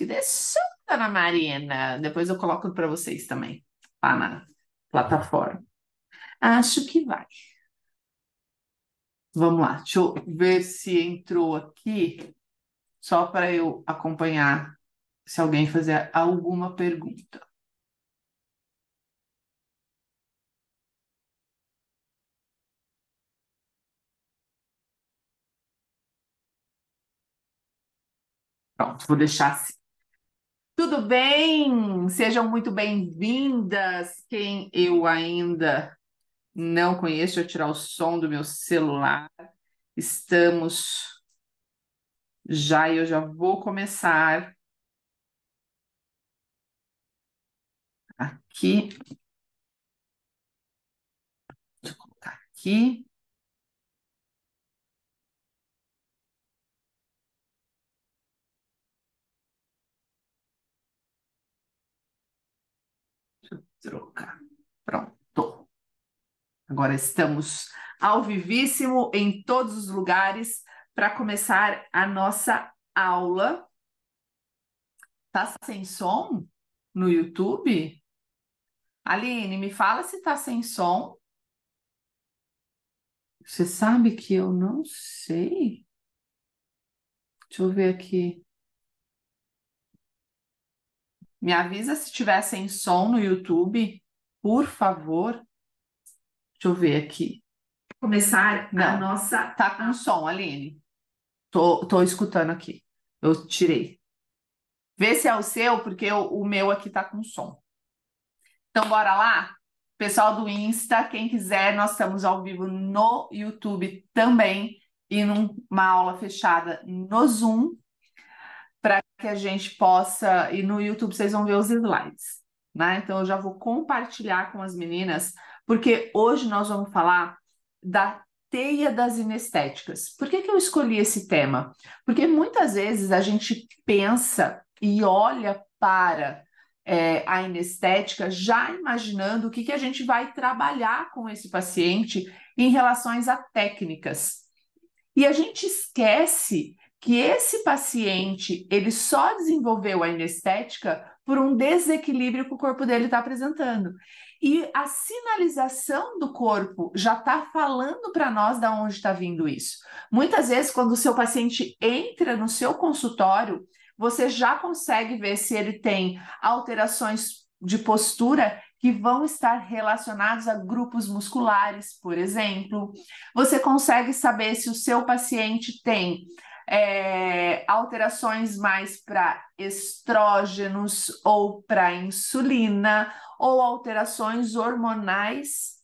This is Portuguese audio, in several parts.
que deixou, é Ana Marina. Depois eu coloco para vocês também, lá tá na plataforma. Acho que vai. Vamos lá, deixa eu ver se entrou aqui, só para eu acompanhar se alguém fazer alguma pergunta. Pronto, vou deixar assim. Tudo bem? Sejam muito bem-vindas. Quem eu ainda não conheço, eu tirar o som do meu celular. Estamos já e eu já vou começar aqui. Deixa eu colocar aqui. Trocar. Pronto. Agora estamos ao vivíssimo em todos os lugares para começar a nossa aula. Tá sem som no YouTube? Aline, me fala se tá sem som. Você sabe que eu não sei. Deixa eu ver aqui. Me avisa se tiver sem som no YouTube, por favor. Deixa eu ver aqui. Começar Não. a nossa. Tá com som, Aline. Tô, tô escutando aqui. Eu tirei. Vê se é o seu, porque o meu aqui tá com som. Então, bora lá? Pessoal do Insta, quem quiser, nós estamos ao vivo no YouTube também e numa aula fechada no Zoom para que a gente possa. E no YouTube vocês vão ver os slides, né? Então eu já vou compartilhar com as meninas, porque hoje nós vamos falar da teia das inestéticas. Por que, que eu escolhi esse tema? Porque muitas vezes a gente pensa e olha para é, a inestética já imaginando o que, que a gente vai trabalhar com esse paciente em relações a técnicas. E a gente esquece que esse paciente ele só desenvolveu a inestética por um desequilíbrio que o corpo dele está apresentando. E a sinalização do corpo já está falando para nós da onde está vindo isso. Muitas vezes, quando o seu paciente entra no seu consultório, você já consegue ver se ele tem alterações de postura que vão estar relacionados a grupos musculares, por exemplo. Você consegue saber se o seu paciente tem é, alterações mais para estrógenos ou para insulina, ou alterações hormonais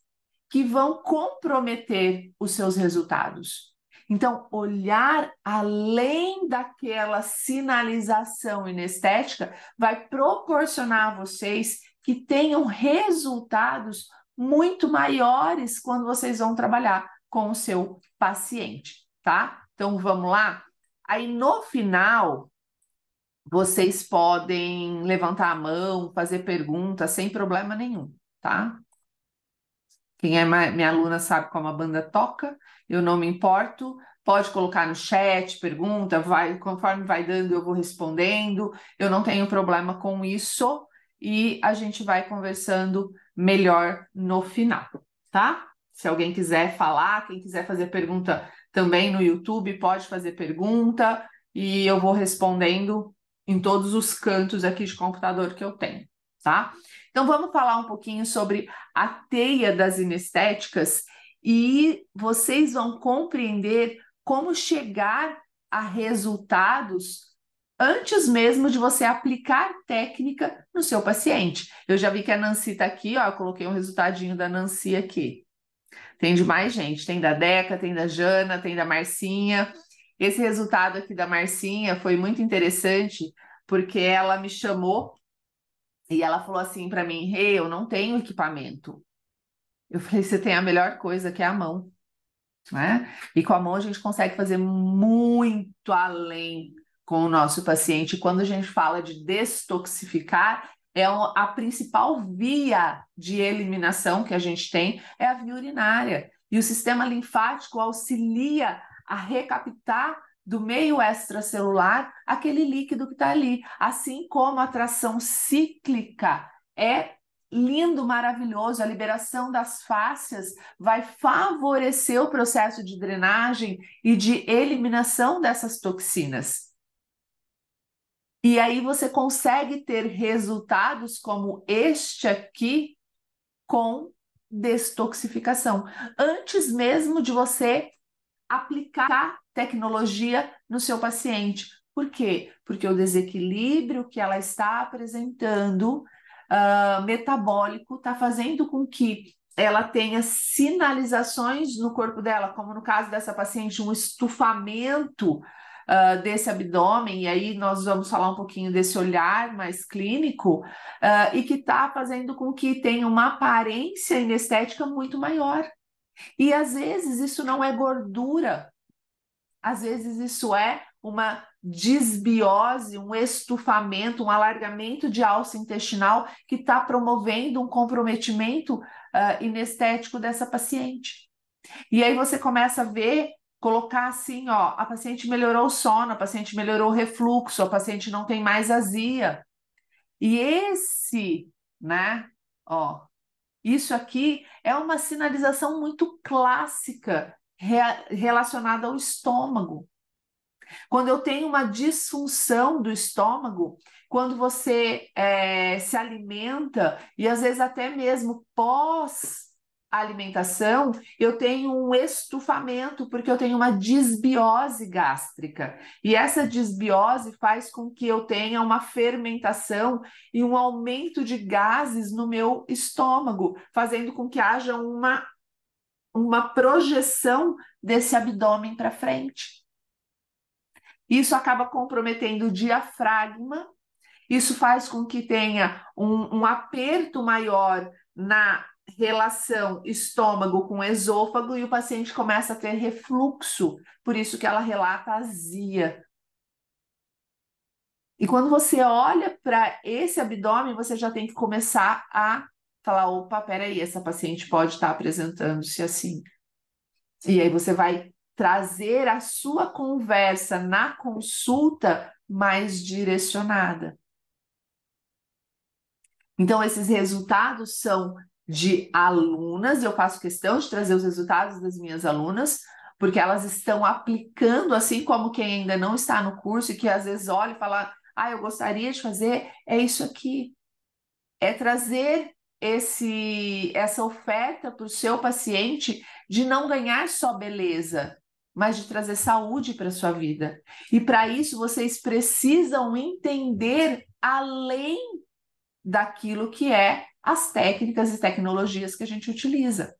que vão comprometer os seus resultados. Então, olhar além daquela sinalização inestética vai proporcionar a vocês que tenham resultados muito maiores quando vocês vão trabalhar com o seu paciente, tá? Então, vamos lá? Aí no final, vocês podem levantar a mão, fazer perguntas sem problema nenhum, tá? Quem é minha aluna sabe como a banda toca, eu não me importo. Pode colocar no chat, pergunta, vai, conforme vai dando, eu vou respondendo. Eu não tenho problema com isso e a gente vai conversando melhor no final, tá? Se alguém quiser falar, quem quiser fazer pergunta também no YouTube, pode fazer pergunta e eu vou respondendo em todos os cantos aqui de computador que eu tenho, tá? Então vamos falar um pouquinho sobre a teia das inestéticas e vocês vão compreender como chegar a resultados antes mesmo de você aplicar técnica no seu paciente. Eu já vi que a Nancy está aqui, ó, eu coloquei um resultadinho da Nancy aqui. Tem de mais gente, tem da Deca, tem da Jana, tem da Marcinha. Esse resultado aqui da Marcinha foi muito interessante, porque ela me chamou e ela falou assim para mim: hey, eu não tenho equipamento. Eu falei: você tem a melhor coisa que é a mão. Né? E com a mão a gente consegue fazer muito além com o nosso paciente. Quando a gente fala de destoxificar, é a principal via de eliminação que a gente tem é a via urinária. E o sistema linfático auxilia a recaptar do meio extracelular aquele líquido que está ali. Assim como a tração cíclica é lindo, maravilhoso, a liberação das fáscias vai favorecer o processo de drenagem e de eliminação dessas toxinas. E aí você consegue ter resultados como este aqui com destoxificação, antes mesmo de você aplicar tecnologia no seu paciente. Por quê? Porque o desequilíbrio que ela está apresentando, uh, metabólico, está fazendo com que ela tenha sinalizações no corpo dela, como no caso dessa paciente, um estufamento uh, desse abdômen, e aí nós vamos falar um pouquinho desse olhar mais clínico, uh, e que está fazendo com que tenha uma aparência inestética muito maior. E às vezes isso não é gordura, às vezes isso é uma desbiose, um estufamento, um alargamento de alça intestinal que está promovendo um comprometimento uh, inestético dessa paciente. E aí você começa a ver colocar assim, ó, a paciente melhorou o sono, a paciente melhorou o refluxo, a paciente não tem mais azia. E esse, né, ó, isso aqui é uma sinalização muito clássica relacionada ao estômago. Quando eu tenho uma disfunção do estômago, quando você é, se alimenta e às vezes até mesmo pós alimentação, eu tenho um estufamento, porque eu tenho uma desbiose gástrica. E essa desbiose faz com que eu tenha uma fermentação e um aumento de gases no meu estômago, fazendo com que haja uma, uma projeção desse abdômen para frente. Isso acaba comprometendo o diafragma, isso faz com que tenha um, um aperto maior na relação estômago com esôfago e o paciente começa a ter refluxo, por isso que ela relata azia. E quando você olha para esse abdômen, você já tem que começar a falar: opa, peraí, essa paciente pode estar tá apresentando-se assim. E aí você vai trazer a sua conversa na consulta mais direcionada. Então, esses resultados são de alunas, eu faço questão de trazer os resultados das minhas alunas, porque elas estão aplicando, assim como quem ainda não está no curso e que às vezes olha e fala: ah, eu gostaria de fazer, é isso aqui. É trazer esse essa oferta para o seu paciente de não ganhar só beleza, mas de trazer saúde para a sua vida. E para isso vocês precisam entender além daquilo que é as técnicas e tecnologias que a gente utiliza.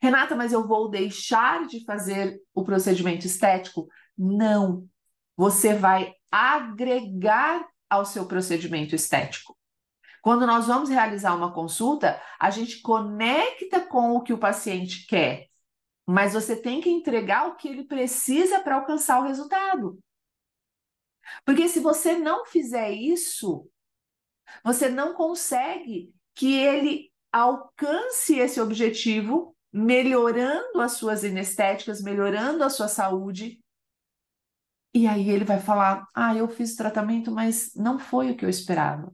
Renata, mas eu vou deixar de fazer o procedimento estético? Não. Você vai agregar ao seu procedimento estético. Quando nós vamos realizar uma consulta, a gente conecta com o que o paciente quer, mas você tem que entregar o que ele precisa para alcançar o resultado. Porque se você não fizer isso, você não consegue que ele alcance esse objetivo melhorando as suas inestéticas, melhorando a sua saúde. E aí ele vai falar: "Ah, eu fiz tratamento, mas não foi o que eu esperava".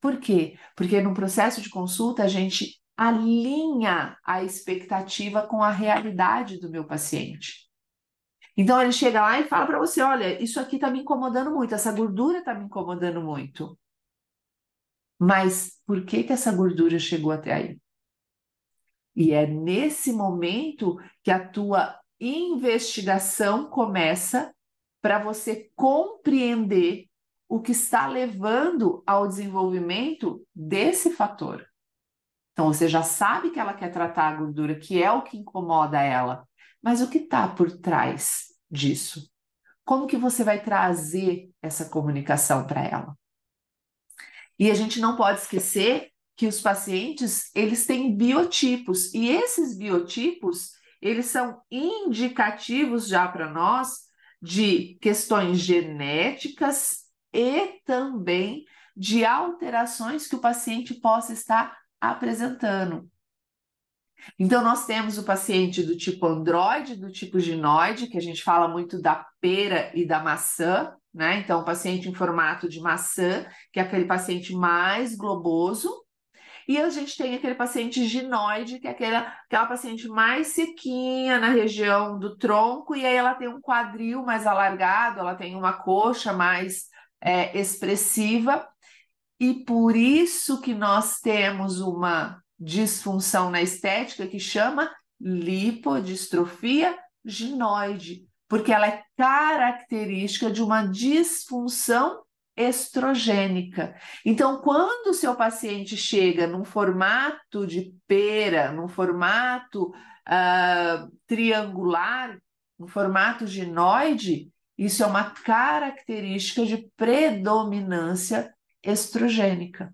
Por quê? Porque no processo de consulta a gente alinha a expectativa com a realidade do meu paciente. Então ele chega lá e fala para você: "Olha, isso aqui está me incomodando muito, essa gordura está me incomodando muito". Mas por que, que essa gordura chegou até aí? E é nesse momento que a tua investigação começa para você compreender o que está levando ao desenvolvimento desse fator. Então você já sabe que ela quer tratar a gordura, que é o que incomoda ela, mas o que está por trás disso? Como que você vai trazer essa comunicação para ela? E a gente não pode esquecer que os pacientes, eles têm biotipos, e esses biotipos, eles são indicativos já para nós de questões genéticas e também de alterações que o paciente possa estar apresentando. Então, nós temos o paciente do tipo androide, do tipo ginoide, que a gente fala muito da pera e da maçã, né? Então, o paciente em formato de maçã, que é aquele paciente mais globoso, e a gente tem aquele paciente ginoide, que é aquela, aquela paciente mais sequinha na região do tronco, e aí ela tem um quadril mais alargado, ela tem uma coxa mais é, expressiva, e por isso que nós temos uma disfunção na estética que chama lipodistrofia ginoide, porque ela é característica de uma disfunção estrogênica. Então, quando o seu paciente chega num formato de pera, num formato uh, triangular, num formato ginoide, isso é uma característica de predominância estrogênica.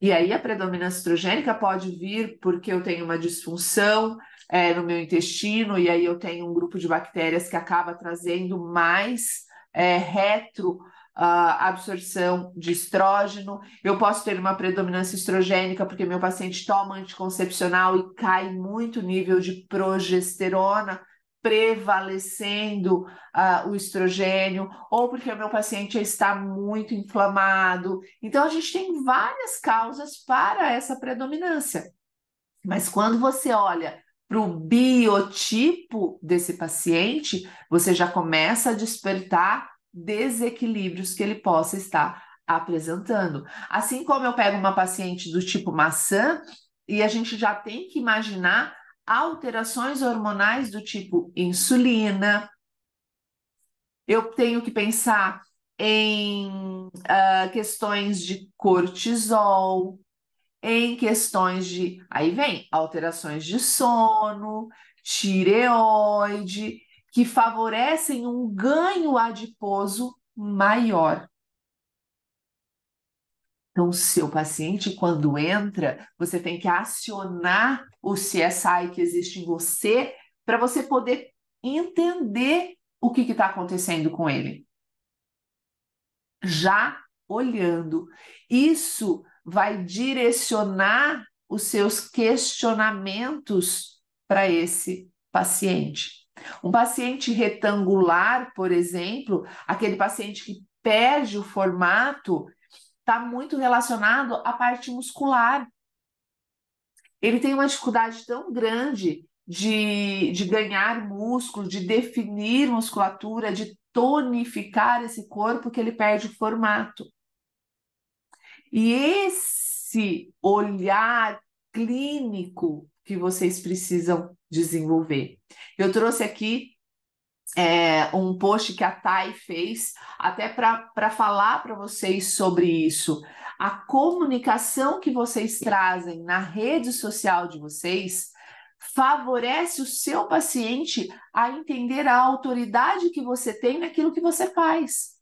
E aí a predominância estrogênica pode vir porque eu tenho uma disfunção, é, no meu intestino, e aí eu tenho um grupo de bactérias que acaba trazendo mais é, retro. Uh, absorção de estrógeno, eu posso ter uma predominância estrogênica, porque meu paciente toma anticoncepcional e cai muito o nível de progesterona, prevalecendo uh, o estrogênio, ou porque o meu paciente está muito inflamado. Então, a gente tem várias causas para essa predominância. Mas quando você olha para o biotipo desse paciente, você já começa a despertar desequilíbrios que ele possa estar apresentando. Assim como eu pego uma paciente do tipo maçã e a gente já tem que imaginar alterações hormonais do tipo insulina, eu tenho que pensar em uh, questões de cortisol, em questões de, aí vem, alterações de sono, tireoide, que favorecem um ganho adiposo maior. Então, seu paciente, quando entra, você tem que acionar o CSI que existe em você para você poder entender o que está acontecendo com ele. Já olhando. Isso vai direcionar os seus questionamentos para esse paciente. Um paciente retangular, por exemplo, aquele paciente que perde o formato, está muito relacionado à parte muscular. Ele tem uma dificuldade tão grande de, de ganhar músculo, de definir musculatura, de tonificar esse corpo que ele perde o formato. E esse olhar clínico que vocês precisam desenvolver. Eu trouxe aqui é, um post que a Thay fez, até para falar para vocês sobre isso. A comunicação que vocês trazem na rede social de vocês favorece o seu paciente a entender a autoridade que você tem naquilo que você faz.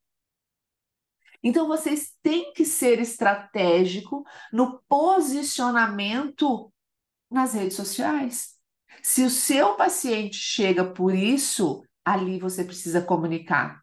Então, vocês têm que ser estratégico no posicionamento nas redes sociais. Se o seu paciente chega por isso, ali você precisa comunicar.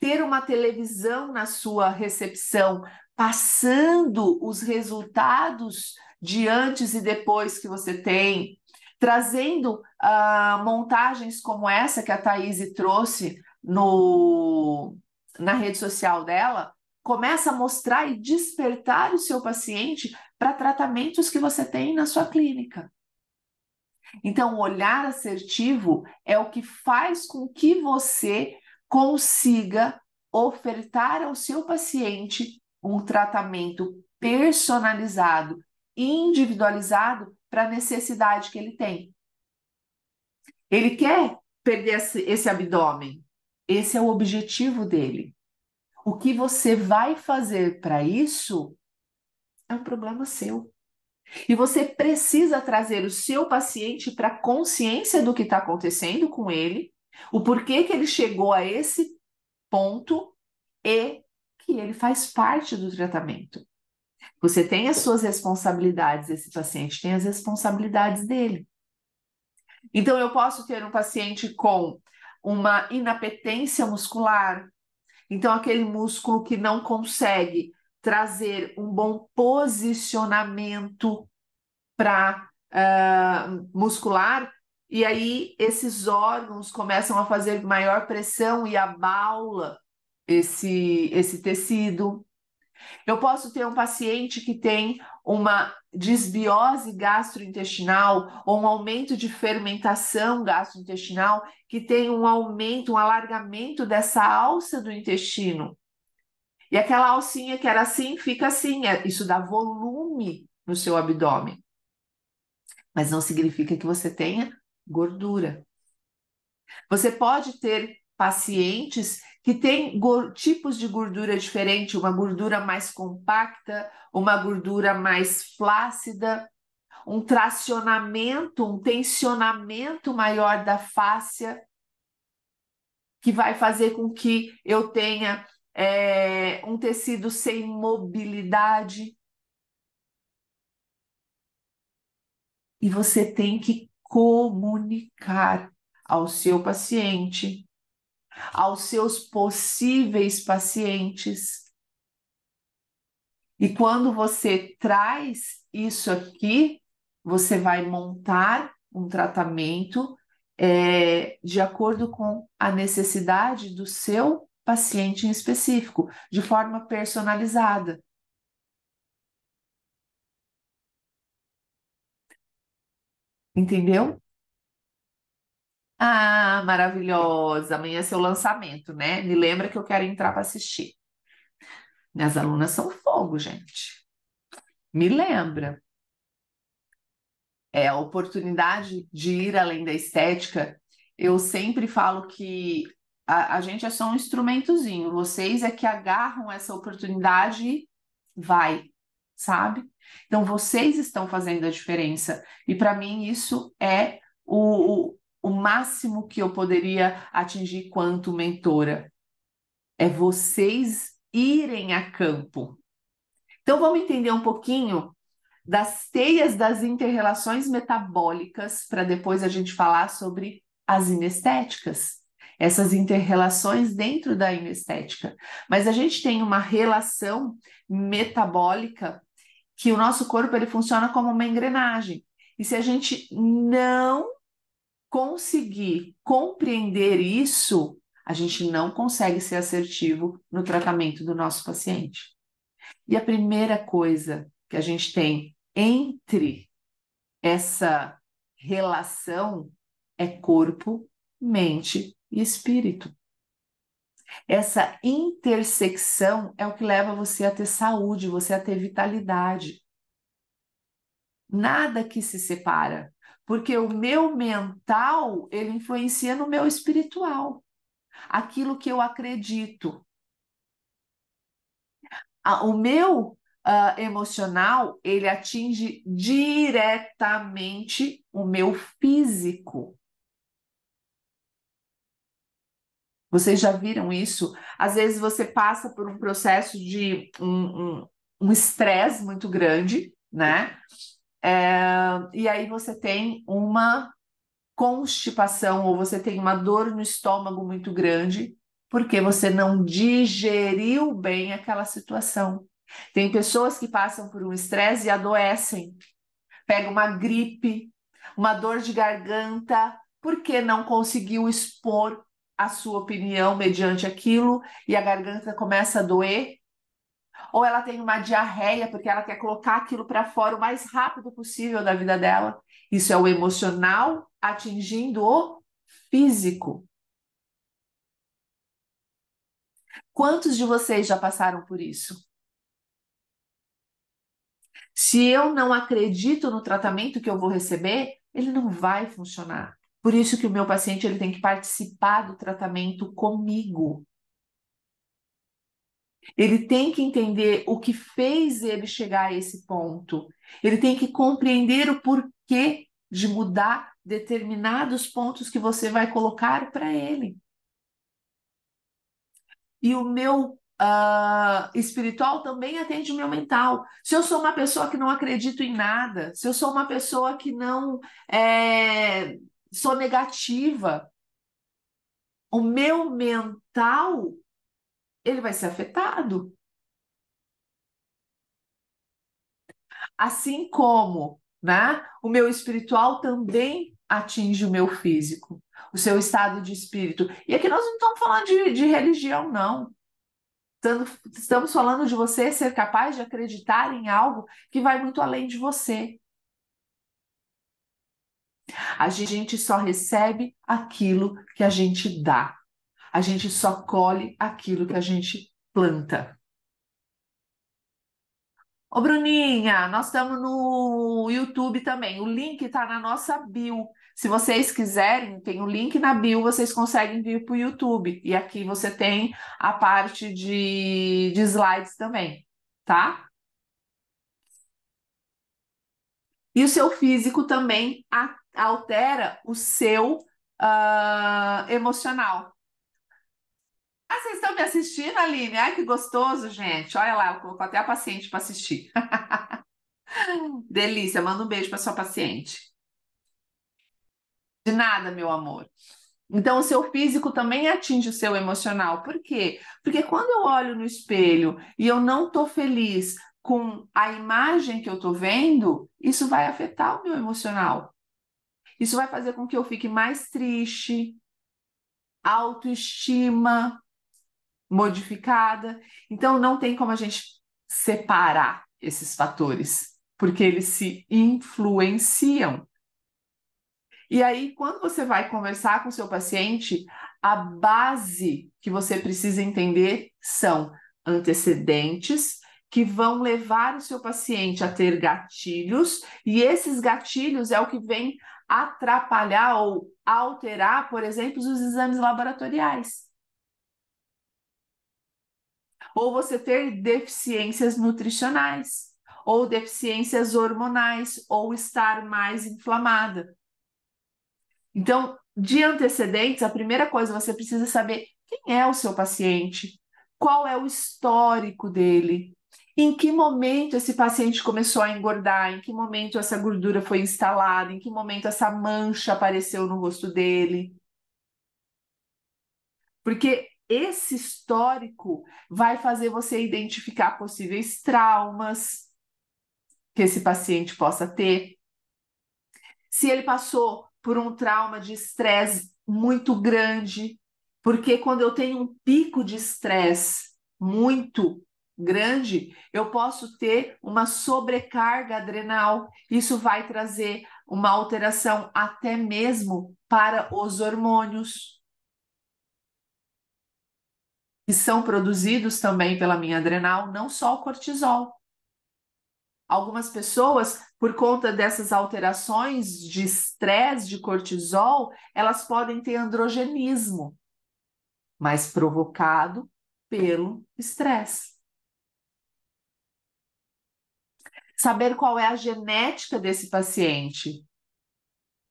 Ter uma televisão na sua recepção, passando os resultados de antes e depois que você tem, trazendo uh, montagens como essa que a Thaís trouxe no, na rede social dela, começa a mostrar e despertar o seu paciente para tratamentos que você tem na sua clínica. Então, o olhar assertivo é o que faz com que você consiga ofertar ao seu paciente um tratamento personalizado, individualizado para a necessidade que ele tem. Ele quer perder esse abdômen. Esse é o objetivo dele. O que você vai fazer para isso é um problema seu. E você precisa trazer o seu paciente para consciência do que está acontecendo com ele, o porquê que ele chegou a esse ponto e que ele faz parte do tratamento. Você tem as suas responsabilidades, esse paciente tem as responsabilidades dele. Então, eu posso ter um paciente com uma inapetência muscular, então, aquele músculo que não consegue trazer um bom posicionamento para uh, ah, muscular, e aí esses órgãos começam a fazer maior pressão e abaula esse, esse tecido. Eu posso ter um paciente que tem uma desbiose gastrointestinal ou um aumento de fermentação gastrointestinal, que tem um aumento, um alargamento dessa alça do intestino. E aquela alcinha que era assim, fica assim, é, isso dá volume no seu abdômen. Mas não significa que você tenha gordura. Você pode ter pacientes que tem tipos de gordura diferente, uma gordura mais compacta, uma gordura mais flácida, um tracionamento, um tensionamento maior da fáscia, que vai fazer com que eu tenha é, um tecido sem mobilidade. E você tem que comunicar ao seu paciente aos seus possíveis pacientes. E quando você traz isso aqui, você vai montar um tratamento é, de acordo com a necessidade do seu paciente em específico, de forma personalizada. Entendeu? Ah, maravilhosa! Amanhã é seu lançamento, né? Me lembra que eu quero entrar para assistir. Minhas alunas são fogo, gente. Me lembra. É a oportunidade de ir além da estética. Eu sempre falo que a, a gente é só um instrumentozinho. Vocês é que agarram essa oportunidade e vai, sabe? Então vocês estão fazendo a diferença. E para mim isso é o, o o máximo que eu poderia atingir quanto mentora. É vocês irem a campo. Então vamos entender um pouquinho das teias das interrelações metabólicas para depois a gente falar sobre as inestéticas, essas interrelações dentro da inestética. Mas a gente tem uma relação metabólica que o nosso corpo ele funciona como uma engrenagem. E se a gente não conseguir compreender isso, a gente não consegue ser assertivo no tratamento do nosso paciente. E a primeira coisa que a gente tem entre essa relação é corpo, mente e espírito. Essa intersecção é o que leva você a ter saúde, você a ter vitalidade. Nada que se separa porque o meu mental ele influencia no meu espiritual, aquilo que eu acredito. O meu uh, emocional ele atinge diretamente o meu físico. Vocês já viram isso? Às vezes você passa por um processo de um estresse um, um muito grande, né? É, e aí você tem uma constipação ou você tem uma dor no estômago muito grande porque você não digeriu bem aquela situação. Tem pessoas que passam por um estresse e adoecem. Pega uma gripe, uma dor de garganta, porque não conseguiu expor a sua opinião mediante aquilo e a garganta começa a doer ou ela tem uma diarreia porque ela quer colocar aquilo para fora o mais rápido possível da vida dela. Isso é o emocional atingindo o físico. Quantos de vocês já passaram por isso? Se eu não acredito no tratamento que eu vou receber, ele não vai funcionar. Por isso que o meu paciente ele tem que participar do tratamento comigo. Ele tem que entender o que fez ele chegar a esse ponto. Ele tem que compreender o porquê de mudar determinados pontos que você vai colocar para ele. E o meu Uh, espiritual também atende o meu mental. Se eu sou uma pessoa que não acredito em nada, se eu sou uma pessoa que não é, sou negativa, o meu mental ele vai ser afetado. Assim como né, o meu espiritual também atinge o meu físico, o seu estado de espírito. E aqui nós não estamos falando de, de religião, não. Estamos falando de você ser capaz de acreditar em algo que vai muito além de você. A gente só recebe aquilo que a gente dá. A gente só colhe aquilo que a gente planta. Ô, Bruninha, nós estamos no YouTube também. O link está na nossa bio. Se vocês quiserem, tem o um link na bio, vocês conseguem vir para o YouTube. E aqui você tem a parte de, de slides também, tá? E o seu físico também altera o seu uh, emocional. Ah, vocês estão me assistindo, Aline? Ai, que gostoso, gente. Olha lá, colocou até a paciente para assistir. Delícia, manda um beijo para sua paciente. De nada, meu amor. Então, o seu físico também atinge o seu emocional. Por quê? Porque quando eu olho no espelho e eu não estou feliz com a imagem que eu estou vendo, isso vai afetar o meu emocional. Isso vai fazer com que eu fique mais triste, autoestima modificada. Então, não tem como a gente separar esses fatores, porque eles se influenciam. E aí, quando você vai conversar com o seu paciente, a base que você precisa entender são antecedentes que vão levar o seu paciente a ter gatilhos, e esses gatilhos é o que vem atrapalhar ou alterar, por exemplo, os exames laboratoriais ou você ter deficiências nutricionais, ou deficiências hormonais, ou estar mais inflamada. Então, de antecedentes, a primeira coisa você precisa saber quem é o seu paciente, qual é o histórico dele, em que momento esse paciente começou a engordar, em que momento essa gordura foi instalada, em que momento essa mancha apareceu no rosto dele. Porque esse histórico vai fazer você identificar possíveis traumas que esse paciente possa ter. Se ele passou por um trauma de estresse muito grande, porque quando eu tenho um pico de estresse muito grande, eu posso ter uma sobrecarga adrenal. Isso vai trazer uma alteração até mesmo para os hormônios que são produzidos também pela minha adrenal, não só o cortisol. Algumas pessoas, por conta dessas alterações de estresse de cortisol, elas podem ter androgenismo, mas provocado pelo estresse. Saber qual é a genética desse paciente.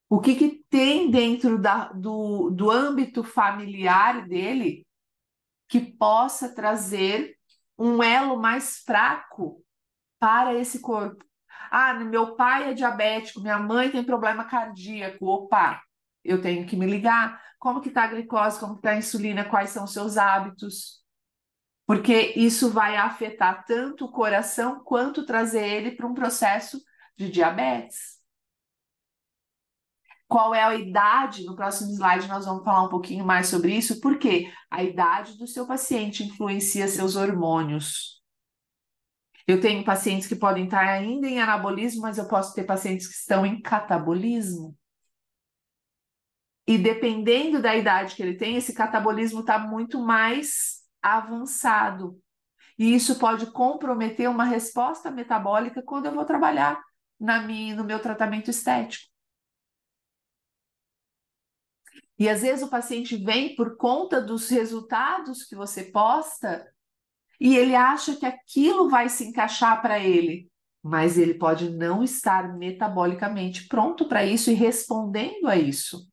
O que, que tem dentro da, do, do âmbito familiar dele que possa trazer um elo mais fraco para esse corpo. Ah, meu pai é diabético, minha mãe tem problema cardíaco. Opa, eu tenho que me ligar. Como que está a glicose? Como está a insulina? Quais são os seus hábitos? Porque isso vai afetar tanto o coração quanto trazer ele para um processo de diabetes qual é a idade. No próximo slide nós vamos falar um pouquinho mais sobre isso, porque a idade do seu paciente influencia seus hormônios. Eu tenho pacientes que podem estar ainda em anabolismo, mas eu posso ter pacientes que estão em catabolismo. E dependendo da idade que ele tem, esse catabolismo está muito mais avançado. E isso pode comprometer uma resposta metabólica quando eu vou trabalhar na minha, no meu tratamento estético. E às vezes o paciente vem por conta dos resultados que você posta e ele acha que aquilo vai se encaixar para ele, mas ele pode não estar metabolicamente pronto para isso e respondendo a isso.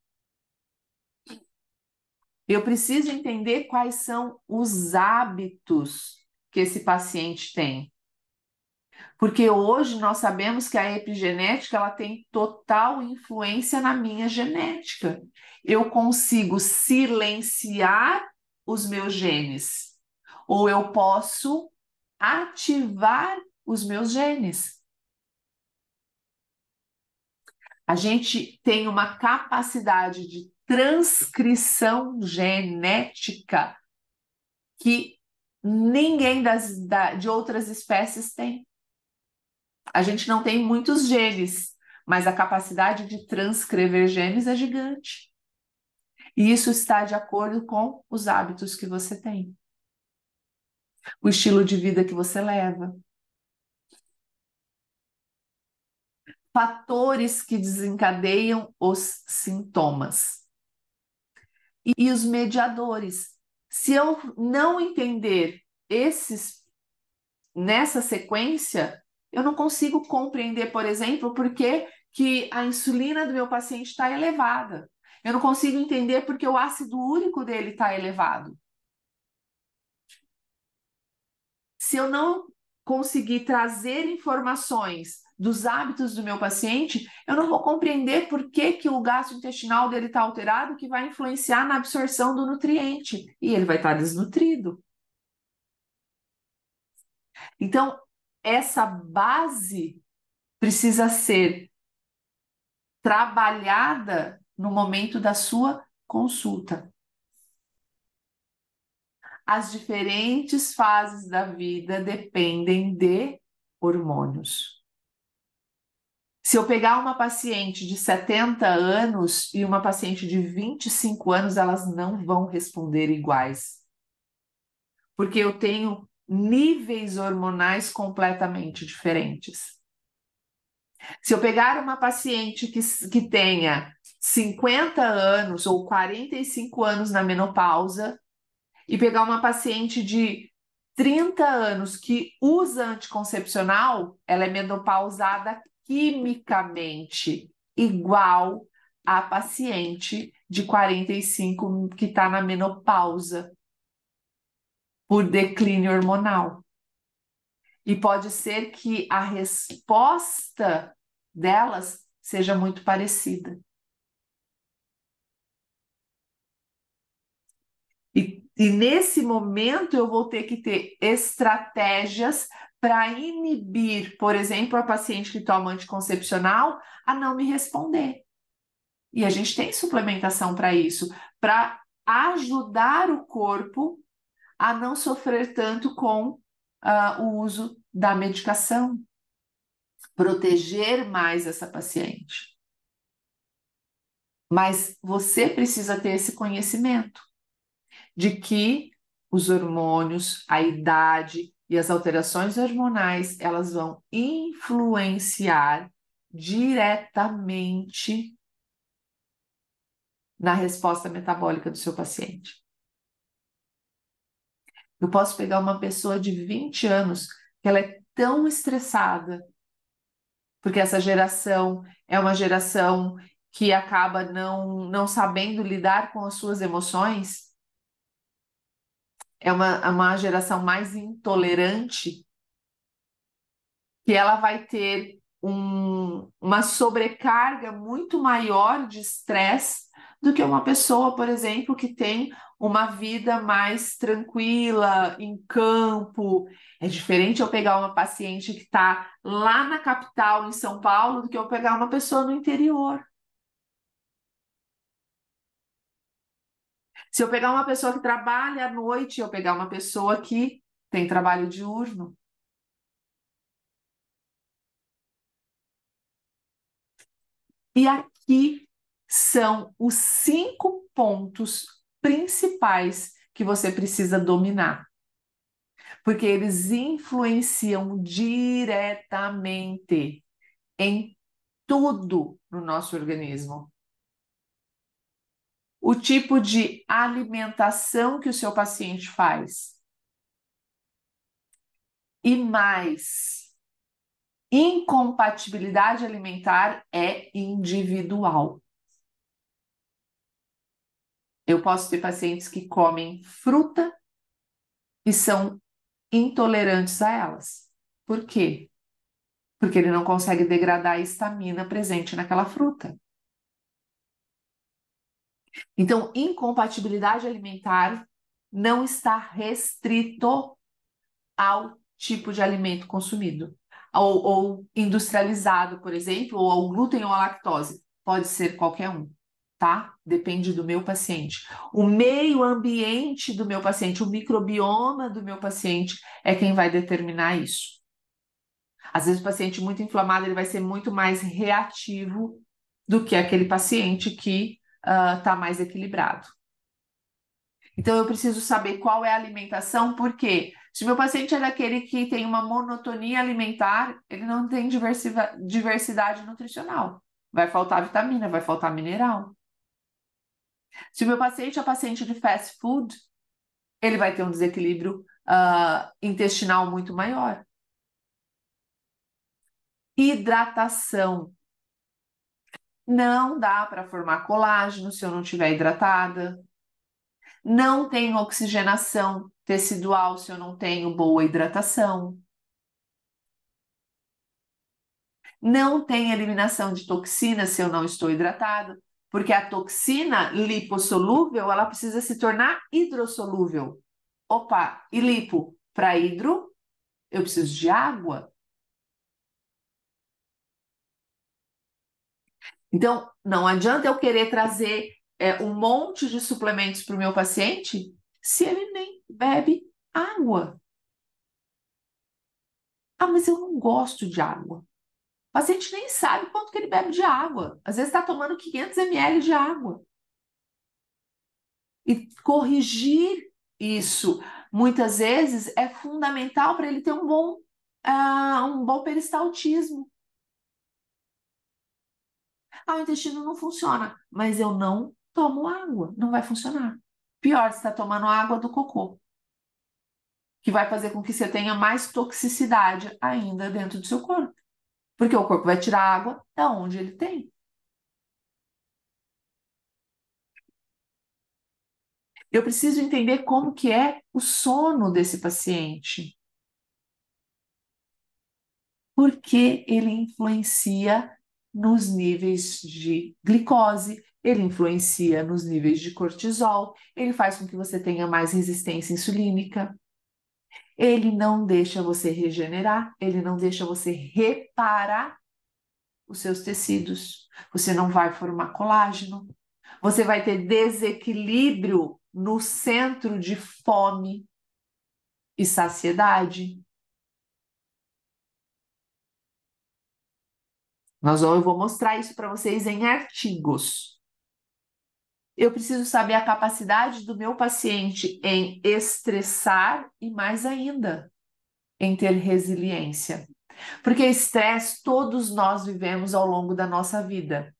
Eu preciso entender quais são os hábitos que esse paciente tem. Porque hoje nós sabemos que a epigenética ela tem total influência na minha genética. Eu consigo silenciar os meus genes, ou eu posso ativar os meus genes. A gente tem uma capacidade de transcrição genética que ninguém das, da, de outras espécies tem. A gente não tem muitos genes, mas a capacidade de transcrever genes é gigante. E isso está de acordo com os hábitos que você tem, o estilo de vida que você leva. Fatores que desencadeiam os sintomas. E os mediadores. Se eu não entender esses nessa sequência, eu não consigo compreender, por exemplo, por que, que a insulina do meu paciente está elevada. Eu não consigo entender porque o ácido úrico dele está elevado. Se eu não conseguir trazer informações dos hábitos do meu paciente, eu não vou compreender por que, que o gastrointestinal dele está alterado, que vai influenciar na absorção do nutriente e ele vai estar tá desnutrido. Então, essa base precisa ser trabalhada no momento da sua consulta. As diferentes fases da vida dependem de hormônios. Se eu pegar uma paciente de 70 anos e uma paciente de 25 anos, elas não vão responder iguais. Porque eu tenho níveis hormonais completamente diferentes. Se eu pegar uma paciente que, que tenha 50 anos ou 45 anos na menopausa e pegar uma paciente de 30 anos que usa anticoncepcional, ela é menopausada quimicamente igual à paciente de 45 que está na menopausa por declínio hormonal. E pode ser que a resposta delas seja muito parecida. E, e nesse momento eu vou ter que ter estratégias para inibir, por exemplo, a paciente que toma anticoncepcional a não me responder. E a gente tem suplementação para isso, para ajudar o corpo a não sofrer tanto com uh, o uso da medicação, proteger mais essa paciente. Mas você precisa ter esse conhecimento de que os hormônios, a idade e as alterações hormonais, elas vão influenciar diretamente na resposta metabólica do seu paciente. Eu posso pegar uma pessoa de 20 anos que ela é tão estressada, porque essa geração é uma geração que acaba não, não sabendo lidar com as suas emoções, é uma, é uma geração mais intolerante, que ela vai ter um, uma sobrecarga muito maior de estresse do que uma pessoa, por exemplo, que tem uma vida mais tranquila, em campo. É diferente eu pegar uma paciente que está lá na capital, em São Paulo, do que eu pegar uma pessoa no interior. Se eu pegar uma pessoa que trabalha à noite, eu pegar uma pessoa que tem trabalho diurno. E aqui são os cinco pontos principais que você precisa dominar. Porque eles influenciam diretamente em tudo no nosso organismo. O tipo de alimentação que o seu paciente faz. E mais, incompatibilidade alimentar é individual. Eu posso ter pacientes que comem fruta e são intolerantes a elas. Por quê? Porque ele não consegue degradar a estamina presente naquela fruta. Então, incompatibilidade alimentar não está restrito ao tipo de alimento consumido, ou, ou industrializado, por exemplo, ou ao glúten ou à lactose. Pode ser qualquer um tá? Depende do meu paciente. O meio ambiente do meu paciente, o microbioma do meu paciente é quem vai determinar isso. Às vezes, o paciente muito inflamado ele vai ser muito mais reativo do que aquele paciente que está ah, uh, mais equilibrado. Então, eu preciso saber qual é a alimentação, porque se meu paciente é daquele que tem uma monotonia alimentar, ele não tem diversidade nutricional. Vai faltar vitamina, vai faltar mineral. Se o meu paciente é paciente de fast food, ele vai ter um desequilíbrio uh, intestinal muito maior. Hidratação. Não dá para formar colágeno se eu não estiver hidratada. Não tem oxigenação tecidual se eu não tenho boa hidratação. Não tem eliminação de toxinas se eu não estou hidratado porque a toxina lipossolúvel ela precisa se tornar hidrossolúvel. Opa, e lipo para hidro, eu preciso de água. Então, não adianta eu querer trazer é, um monte de suplementos para o meu paciente se ele nem bebe água. Ah, mas eu não gosto de água. O paciente nem sabe quanto que ele bebe de água. Às vezes está tomando 500 ml de água. E corrigir isso, muitas vezes, é fundamental para ele ter um bom, uh, um bom peristaltismo. Ah, o intestino não funciona, mas eu não tomo água. Não vai funcionar. Pior, você está tomando água do cocô. Que vai fazer com que você tenha mais toxicidade ainda dentro do seu corpo. Porque o corpo vai tirar água da onde ele tem. Eu preciso entender como que é o sono desse paciente. Porque ele influencia nos níveis de glicose, ele influencia nos níveis de cortisol, ele faz com que você tenha mais resistência insulínica. Ele não deixa você regenerar, ele não deixa você reparar os seus tecidos. Você não vai formar colágeno. Você vai ter desequilíbrio no centro de fome e saciedade. Nós eu vou mostrar isso para vocês em artigos. Eu preciso saber a capacidade do meu paciente em estressar e mais ainda em ter resiliência. Porque estresse todos nós vivemos ao longo da nossa vida,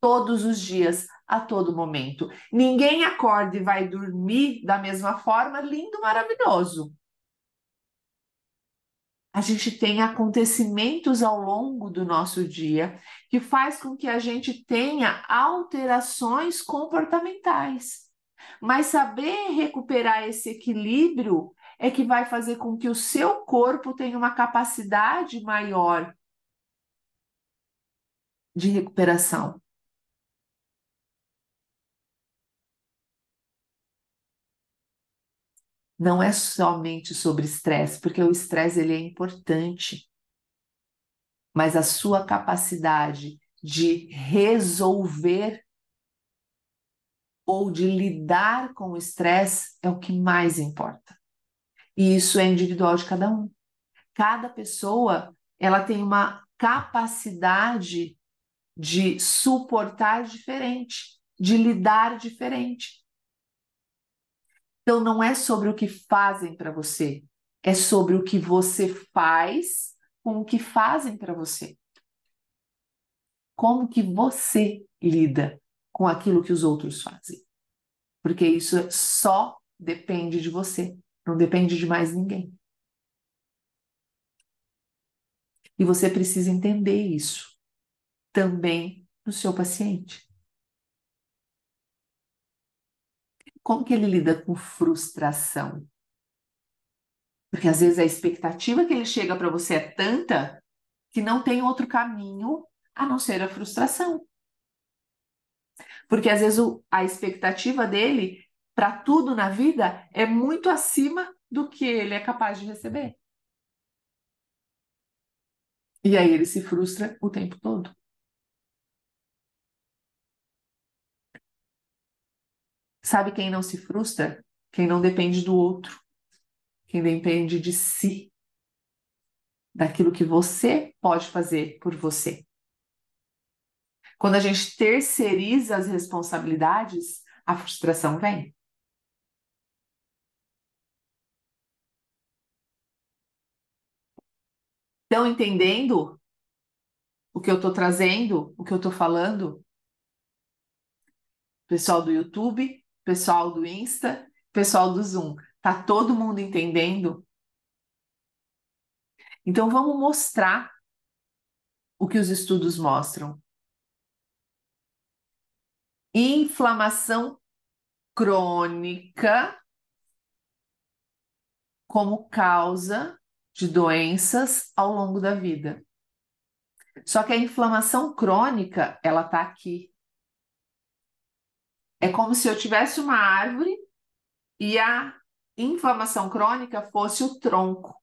todos os dias, a todo momento. Ninguém acorda e vai dormir da mesma forma, lindo, maravilhoso a gente tem acontecimentos ao longo do nosso dia que faz com que a gente tenha alterações comportamentais. Mas saber recuperar esse equilíbrio é que vai fazer com que o seu corpo tenha uma capacidade maior de recuperação. não é somente sobre estresse, porque o estresse ele é importante, mas a sua capacidade de resolver ou de lidar com o estresse é o que mais importa. E isso é individual de cada um. Cada pessoa, ela tem uma capacidade de suportar diferente, de lidar diferente. Então não é sobre o que fazem para você, é sobre o que você faz com o que fazem para você. Como que você lida com aquilo que os outros fazem? Porque isso só depende de você, não depende de mais ninguém. E você precisa entender isso também no seu paciente. como que ele lida com frustração? Porque às vezes a expectativa que ele chega para você é tanta que não tem outro caminho a não ser a frustração. Porque às vezes o, a expectativa dele para tudo na vida é muito acima do que ele é capaz de receber. E aí ele se frustra o tempo todo. Sabe quem não se frustra? Quem não depende do outro, quem depende de si, daquilo que você pode fazer por você. Quando a gente terceiriza as responsabilidades, a frustração vem. Estão entendendo o que eu estou trazendo, o que eu estou falando? Pessoal do YouTube, pessoal do Insta, pessoal do Zoom. Tá todo mundo entendendo? Então vamos mostrar o que os estudos mostram. Inflamação crônica como causa de doenças ao longo da vida. Só que a inflamação crônica, ela tá aqui. É como se eu tivesse uma árvore e a inflamação crônica fosse o tronco.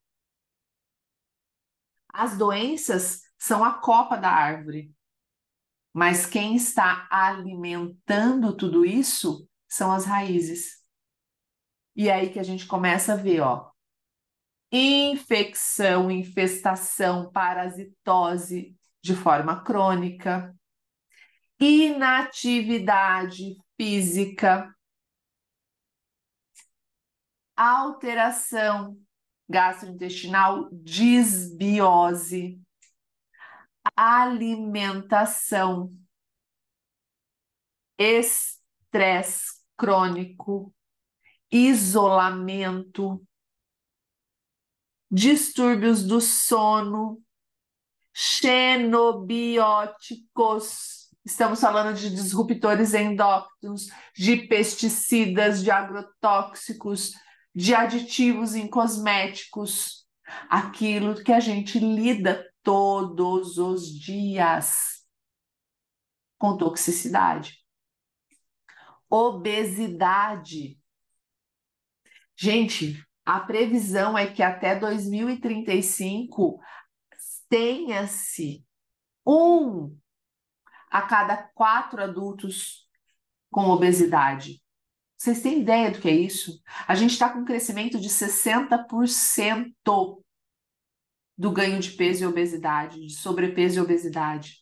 As doenças são a copa da árvore, mas quem está alimentando tudo isso são as raízes. E é aí que a gente começa a ver, ó, infecção, infestação, parasitose de forma crônica, inatividade, física, alteração gastrointestinal, disbiose, alimentação, estresse crônico, isolamento, distúrbios do sono, xenobióticos Estamos falando de disruptores endócrinos, de pesticidas, de agrotóxicos, de aditivos em cosméticos, aquilo que a gente lida todos os dias com toxicidade. Obesidade. Gente, a previsão é que até 2035 tenha-se um a cada quatro adultos com obesidade. Vocês têm ideia do que é isso? A gente está com um crescimento de 60% do ganho de peso e obesidade, de sobrepeso e obesidade,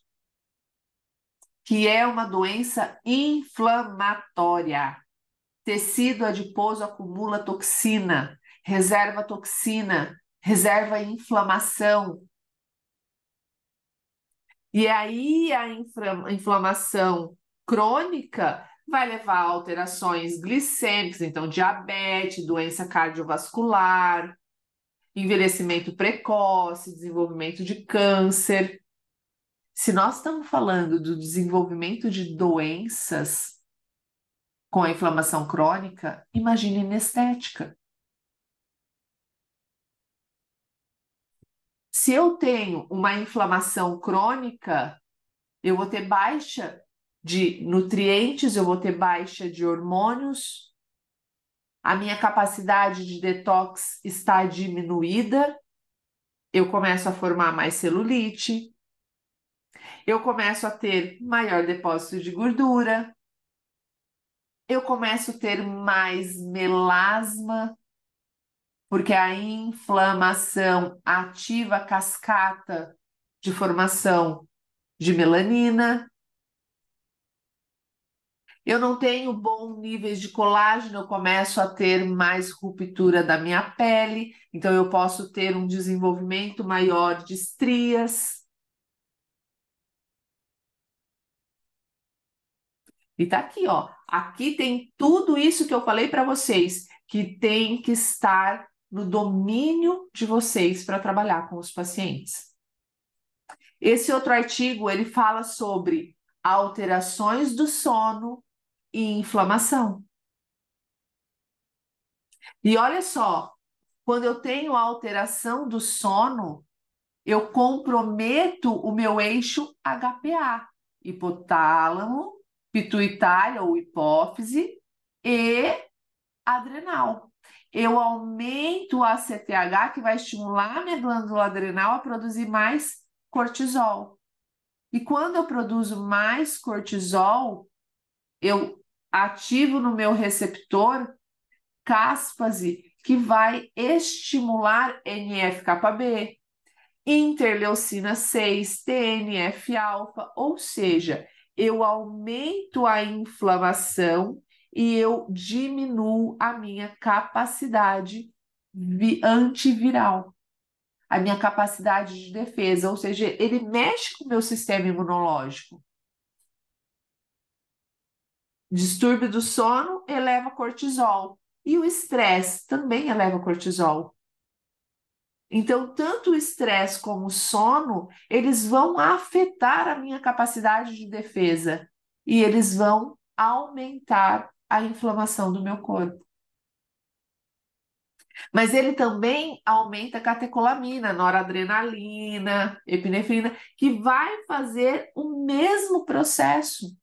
que é uma doença inflamatória. Tecido adiposo acumula toxina, reserva toxina, reserva inflamação, e aí a, inflamação crônica vai levar a alterações glicêmicas, então diabetes, doença cardiovascular, envelhecimento precoce, desenvolvimento de câncer. Se nós estamos falando do desenvolvimento de doenças com a inflamação crônica, imagine inestética. Se eu tenho uma inflamação crônica, eu vou ter baixa de nutrientes, eu vou ter baixa de hormônios, a minha capacidade de detox está diminuída, eu começo a formar mais celulite, eu começo a ter maior depósito de gordura, eu começo a ter mais melasma, porque a inflamação ativa a cascata de formação de melanina. Eu não tenho bons níveis de colágeno, eu começo a ter mais ruptura da minha pele, então eu posso ter um desenvolvimento maior de estrias. E tá aqui, ó. Aqui tem tudo isso que eu falei para vocês, que tem que estar no domínio de vocês para trabalhar com os pacientes. Esse outro artigo ele fala sobre alterações do sono e inflamação. E olha só, quando eu tenho alteração do sono, eu comprometo o meu eixo HPA, hipotálamo, pituitária ou hipófise e adrenal eu aumento o ACTH, que vai estimular minha glândula adrenal a produzir mais cortisol. E quando eu produzo mais cortisol, eu ativo no meu receptor caspase, que vai estimular nf interleucina 6, TNF-alfa, ou seja, eu aumento a inflamação e eu diminuo a minha capacidade antiviral, a minha capacidade de defesa, ou seja, ele mexe com o meu sistema imunológico. Distúrbio do sono eleva cortisol e o estresse também eleva cortisol. Então, tanto o estresse como o sono, eles vão afetar a minha capacidade de defesa e eles vão aumentar a inflamação do meu corpo. Mas ele também aumenta a catecolamina, noradrenalina, epinefrina, que vai fazer o mesmo processo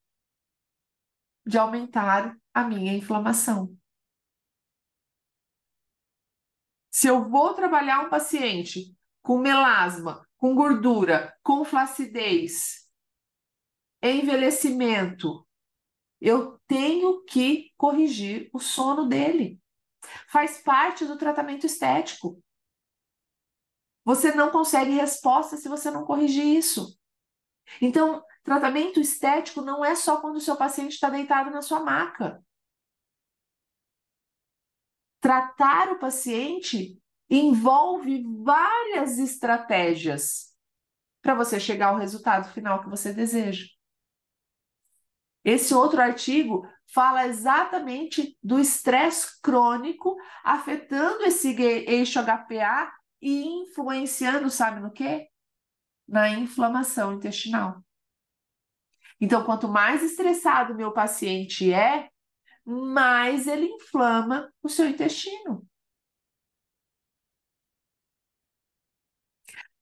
de aumentar a minha inflamação. Se eu vou trabalhar um paciente com melasma, com gordura, com flacidez, envelhecimento, eu tenho que corrigir o sono dele. Faz parte do tratamento estético. Você não consegue resposta se você não corrigir isso. Então, tratamento estético não é só quando o seu paciente está deitado na sua maca. Tratar o paciente envolve várias estratégias para você chegar ao resultado final que você deseja. Esse outro artigo fala exatamente do estresse crônico afetando esse eixo HPA e influenciando, sabe no quê? Na inflamação intestinal. Então, quanto mais estressado meu paciente é, mais ele inflama o seu intestino.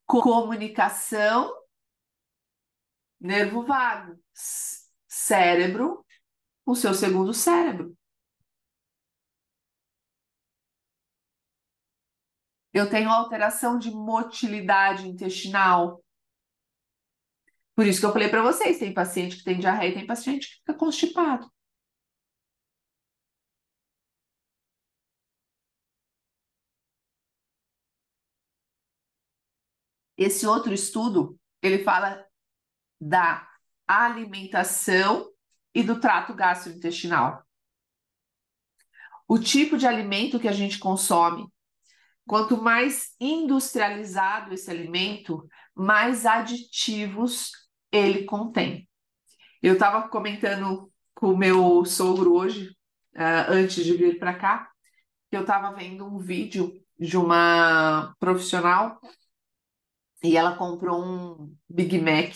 Comunicação, nervo vago cérebro o seu segundo cérebro. Eu tenho alteração de motilidade intestinal. Por isso que eu falei para vocês, tem paciente que tem diarreia e tem paciente que fica constipado. Esse outro estudo, ele fala da alimentação e do trato gastrointestinal. O tipo de alimento que a gente consome. Quanto mais industrializado esse alimento, mais aditivos ele contém. Eu estava comentando com o meu sogro hoje, uh, antes de vir para cá, que eu estava vendo um vídeo de uma profissional e ela comprou um Big Mac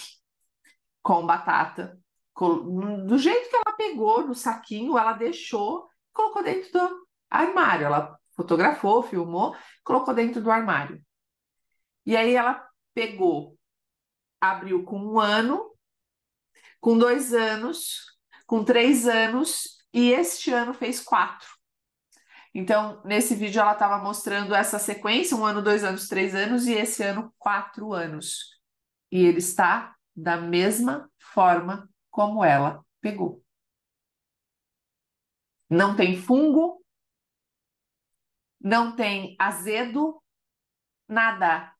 com batata. Hum, do jeito que ela pegou no saquinho, ela deixou, colocou dentro do armário. Ela fotografou, filmou, colocou dentro do armário. E aí ela pegou, abriu com um ano, com dois anos, com três anos, e este ano fez quatro. Então, nesse vídeo, ela estava mostrando essa sequência: um ano, dois anos, três anos, e esse ano, quatro anos. E ele está da mesma forma como ela pegou. Não tem fungo, não tem azedo, nada.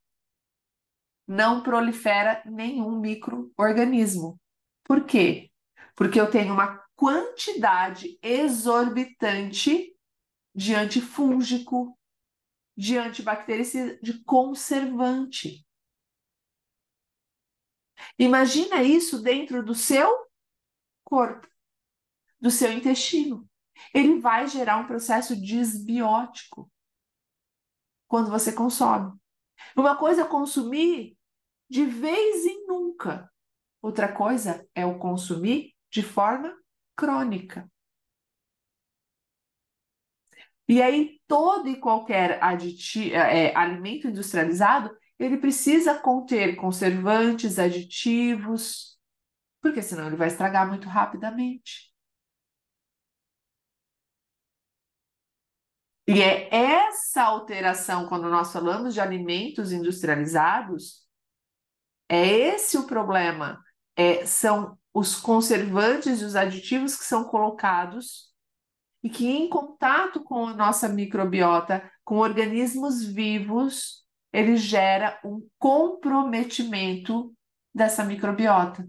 Não prolifera nenhum microorganismo. Por quê? Porque eu tenho uma quantidade exorbitante de antifúngico, de antibactericida, de conservante. Imagina isso dentro do seu corpo, do seu intestino. Ele vai gerar um processo desbiótico quando você consome. Uma coisa é consumir de vez em nunca. Outra coisa é o consumir de forma crônica. E aí, todo e qualquer é, alimento industrializado, ele precisa conter conservantes, aditivos, porque senão ele vai estragar muito rapidamente. E é essa alteração, quando nós falamos de alimentos industrializados, é esse o problema. É, são os conservantes e os aditivos que são colocados e que, em contato com a nossa microbiota, com organismos vivos, ele gera um comprometimento dessa microbiota,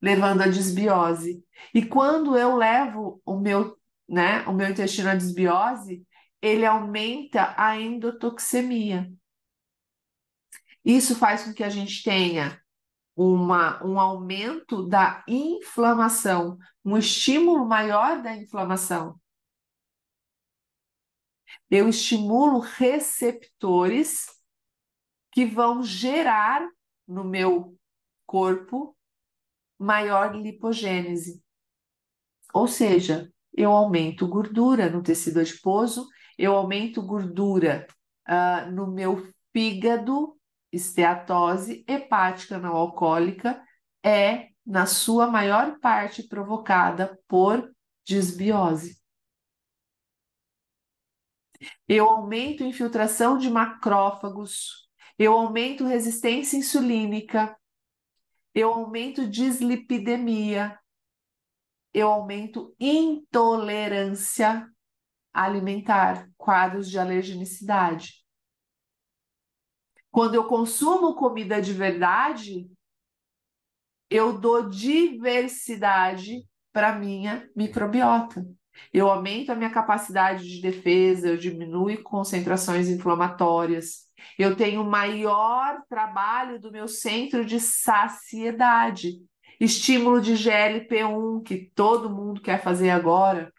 levando à desbiose. E quando eu levo o meu, né, o meu intestino à desbiose, ele aumenta a endotoxemia. Isso faz com que a gente tenha uma, um aumento da inflamação, um estímulo maior da inflamação. Eu estimulo receptores que vão gerar no meu corpo maior lipogênese. Ou seja, eu aumento gordura no tecido adiposo, eu aumento gordura uh, no meu fígado, esteatose hepática não alcoólica é, na sua maior parte, provocada por disbiose. Eu aumento a infiltração de macrófagos eu aumento resistência insulínica, eu aumento dislipidemia, eu aumento intolerância alimentar, quadros de alergenicidade. Quando eu consumo comida de verdade, eu dou diversidade para minha microbiota. Eu aumento a minha capacidade de defesa, eu diminuo concentrações inflamatórias. Eu tenho o maior trabalho do meu centro de saciedade. Estímulo de GLP-1, que todo mundo quer fazer agora,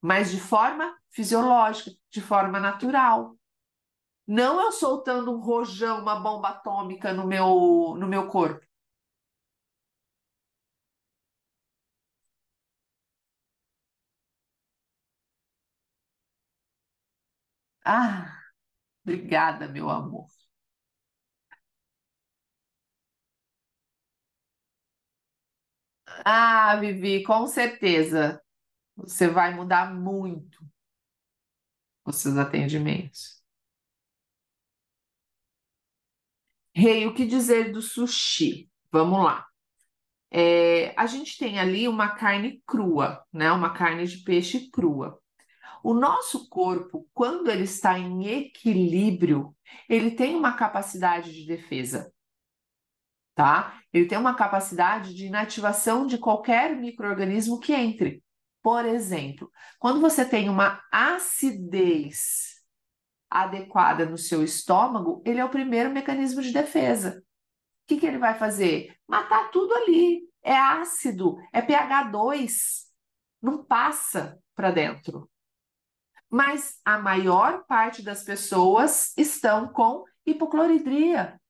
mas de forma fisiológica, de forma natural. Não eu soltando um rojão, uma bomba atômica no meu, no meu corpo. Ah! Obrigada, meu amor. Ah, Vivi, com certeza. Você vai mudar muito os seus atendimentos. Rei, hey, o que dizer do sushi? Vamos lá. É, a gente tem ali uma carne crua, né? Uma carne de peixe crua. O nosso corpo, quando ele está em equilíbrio, ele tem uma capacidade de defesa, tá? Ele tem uma capacidade de inativação de qualquer microorganismo que entre. Por exemplo, quando você tem uma acidez adequada no seu estômago, ele é o primeiro mecanismo de defesa. O que, que ele vai fazer? Matar tudo ali. É ácido, é pH 2, não passa para dentro mas a maior parte das pessoas estão com hipocloridria.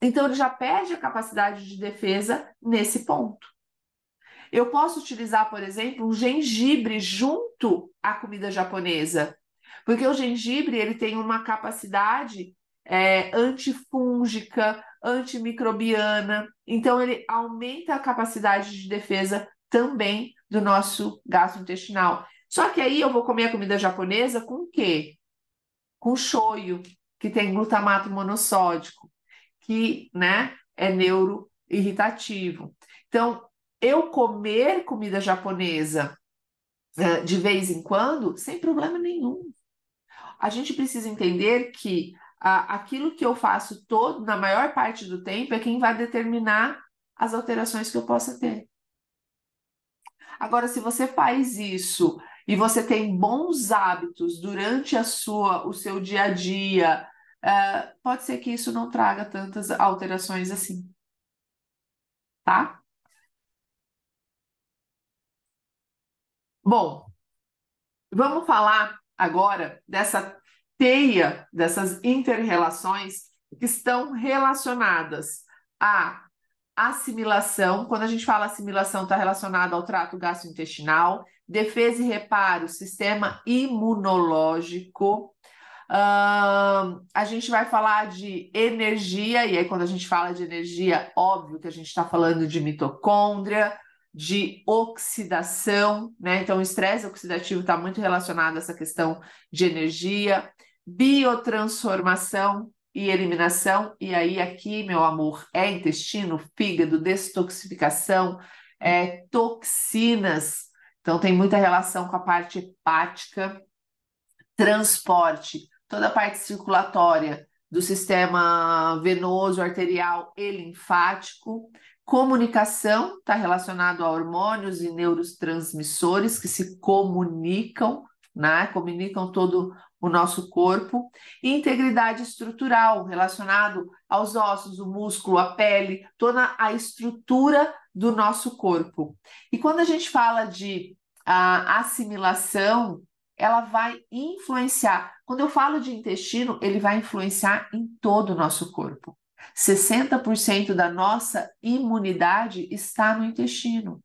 Então, ele já perde a capacidade de defesa nesse ponto. Eu posso utilizar, por exemplo, um gengibre junto à comida japonesa, porque o gengibre ele tem uma capacidade é, antifúngica, antimicrobiana, então ele aumenta a capacidade de defesa também do nosso gastrointestinal. Só que aí eu vou comer a comida japonesa com o quê? Com shoyu, que tem glutamato monossódico, que, né, é neuroirritativo. Então, eu comer comida japonesa é, de vez em quando, sem problema nenhum. A gente precisa entender que aquilo que eu faço todo, na maior parte do tempo, é quem vai determinar as alterações que eu possa ter. Agora, se você faz isso e você tem bons hábitos durante a sua, o seu dia a dia, uh, pode ser que isso não traga tantas alterações assim. Tá? Bom, vamos falar agora dessa teia, dessas interrelações que estão relacionadas a assimilação, quando a gente fala assimilação, está relacionado ao trato gastrointestinal, defesa e reparo, sistema imunológico. Uh, a gente vai falar de energia, e aí, quando a gente fala de energia, óbvio que a gente está falando de mitocôndria, de oxidação, né? Então, o estresse oxidativo está muito relacionado a essa questão de energia, biotransformação, e eliminação. E aí, aqui, meu amor, é intestino, fígado, destoxificação, é, toxinas. Então, tem muita relação com a parte hepática, transporte, toda a parte circulatória do sistema venoso, arterial e linfático. Comunicação está relacionado a hormônios e neurotransmissores que se comunicam, né? Comunicam todo o nosso corpo, e integridade estrutural, relacionado aos ossos, o músculo, a pele, toda a estrutura do nosso corpo. E quando a gente fala de a, ah, assimilação, ela vai influenciar. Quando eu falo de intestino, ele vai influenciar em todo o nosso corpo. 60% da nossa imunidade está no intestino.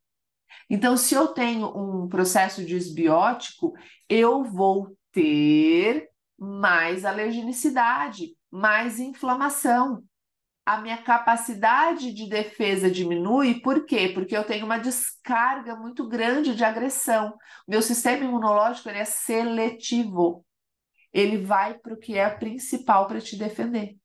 Então, se eu tenho um processo desbiótico, eu vou ter mais alergenicidade, mais inflamação. A minha capacidade de defesa diminui, por quê? Porque eu tenho uma descarga muito grande de agressão. Meu sistema imunológico ele é seletivo. Ele vai para o que é principal para te defender.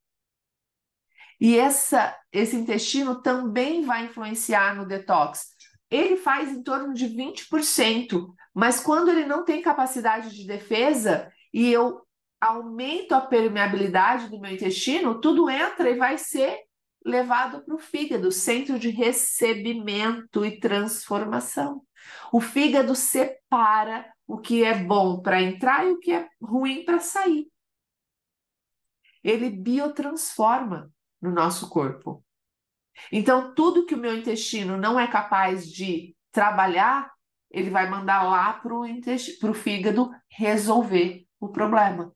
E essa, esse intestino também vai influenciar no detox. Ele faz em torno de 20% mas quando ele não tem capacidade de defesa e eu aumento a permeabilidade do meu intestino, tudo entra e vai ser levado para o fígado, centro de recebimento e transformação. O fígado separa o que é bom para entrar e o que é ruim para sair. Ele biotransforma no nosso corpo. Então, tudo que o meu intestino não é capaz de trabalhar, ele vai mandar lá para o pro fígado resolver o problema.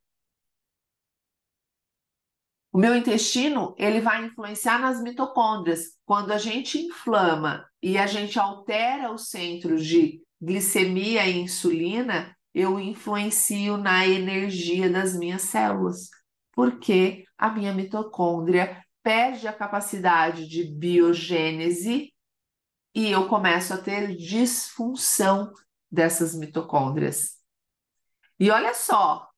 O meu intestino ele vai influenciar nas mitocôndrias. Quando a gente inflama e a gente altera o centro de glicemia e insulina, eu influencio na energia das minhas células, porque a minha mitocôndria perde a capacidade de biogênese e eu começo a ter disfunção dessas mitocôndrias. E olha só,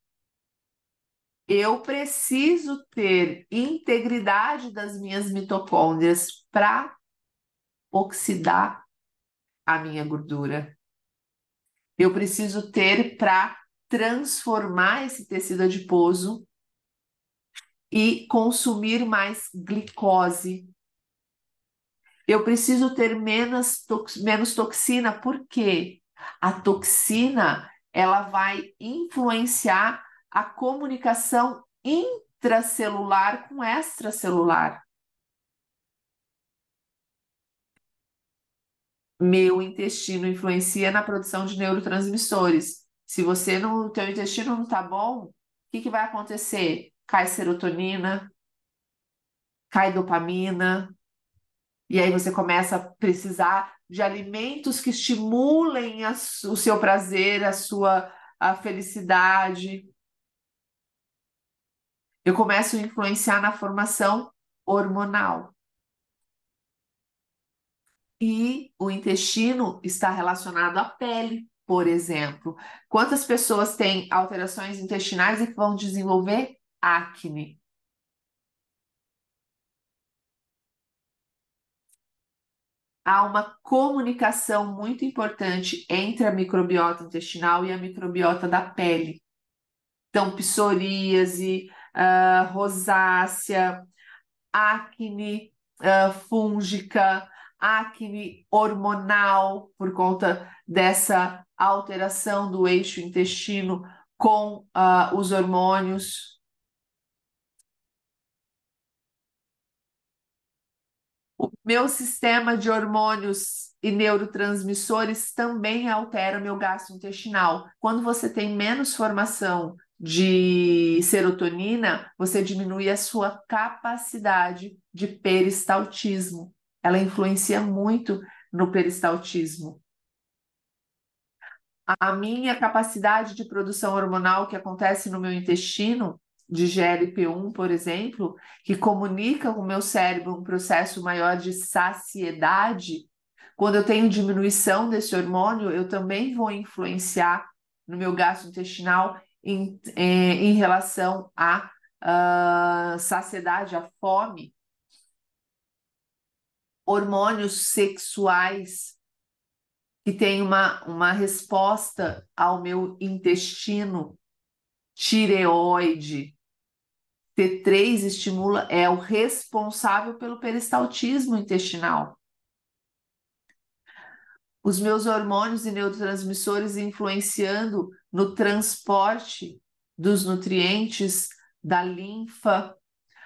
eu preciso ter integridade das minhas mitocôndrias para oxidar a minha gordura. Eu preciso ter para transformar esse tecido adiposo e consumir mais glicose eu preciso ter menos, tox, menos toxina, a toxina ela vai influenciar a comunicação intracelular com extracelular. Meu intestino influencia na produção de neurotransmissores. Se você não, teu intestino não está bom, o que, que vai acontecer? Cai serotonina, cai dopamina, e aí você começa a precisar de alimentos que estimulem a, o seu prazer, a sua a felicidade. Eu começo a influenciar na formação hormonal. E o intestino está relacionado à pele, por exemplo. Quantas pessoas têm alterações intestinais e vão desenvolver acne? há uma comunicação muito importante entre a microbiota intestinal e a microbiota da pele. Então, psoríase, uh, rosácea, acne uh, fúngica, acne hormonal, por conta dessa alteração do eixo intestino com uh, os hormônios O meu sistema de hormônios e neurotransmissores também altera o meu gasto intestinal. Quando você tem menos formação de serotonina, você diminui a sua capacidade de peristaltismo. Ela influencia muito no peristaltismo. A minha capacidade de produção hormonal que acontece no meu intestino de GLP-1, por exemplo, que comunica com o meu cérebro um processo maior de saciedade, quando eu tenho diminuição desse hormônio, eu também vou influenciar no meu gasto intestinal em, em, é, em relação à uh, saciedade, à fome. Hormônios sexuais que têm uma, uma resposta ao meu intestino, tireoide, T3 estimula, é o responsável pelo peristaltismo intestinal. Os meus hormônios e neurotransmissores influenciando no transporte dos nutrientes da linfa,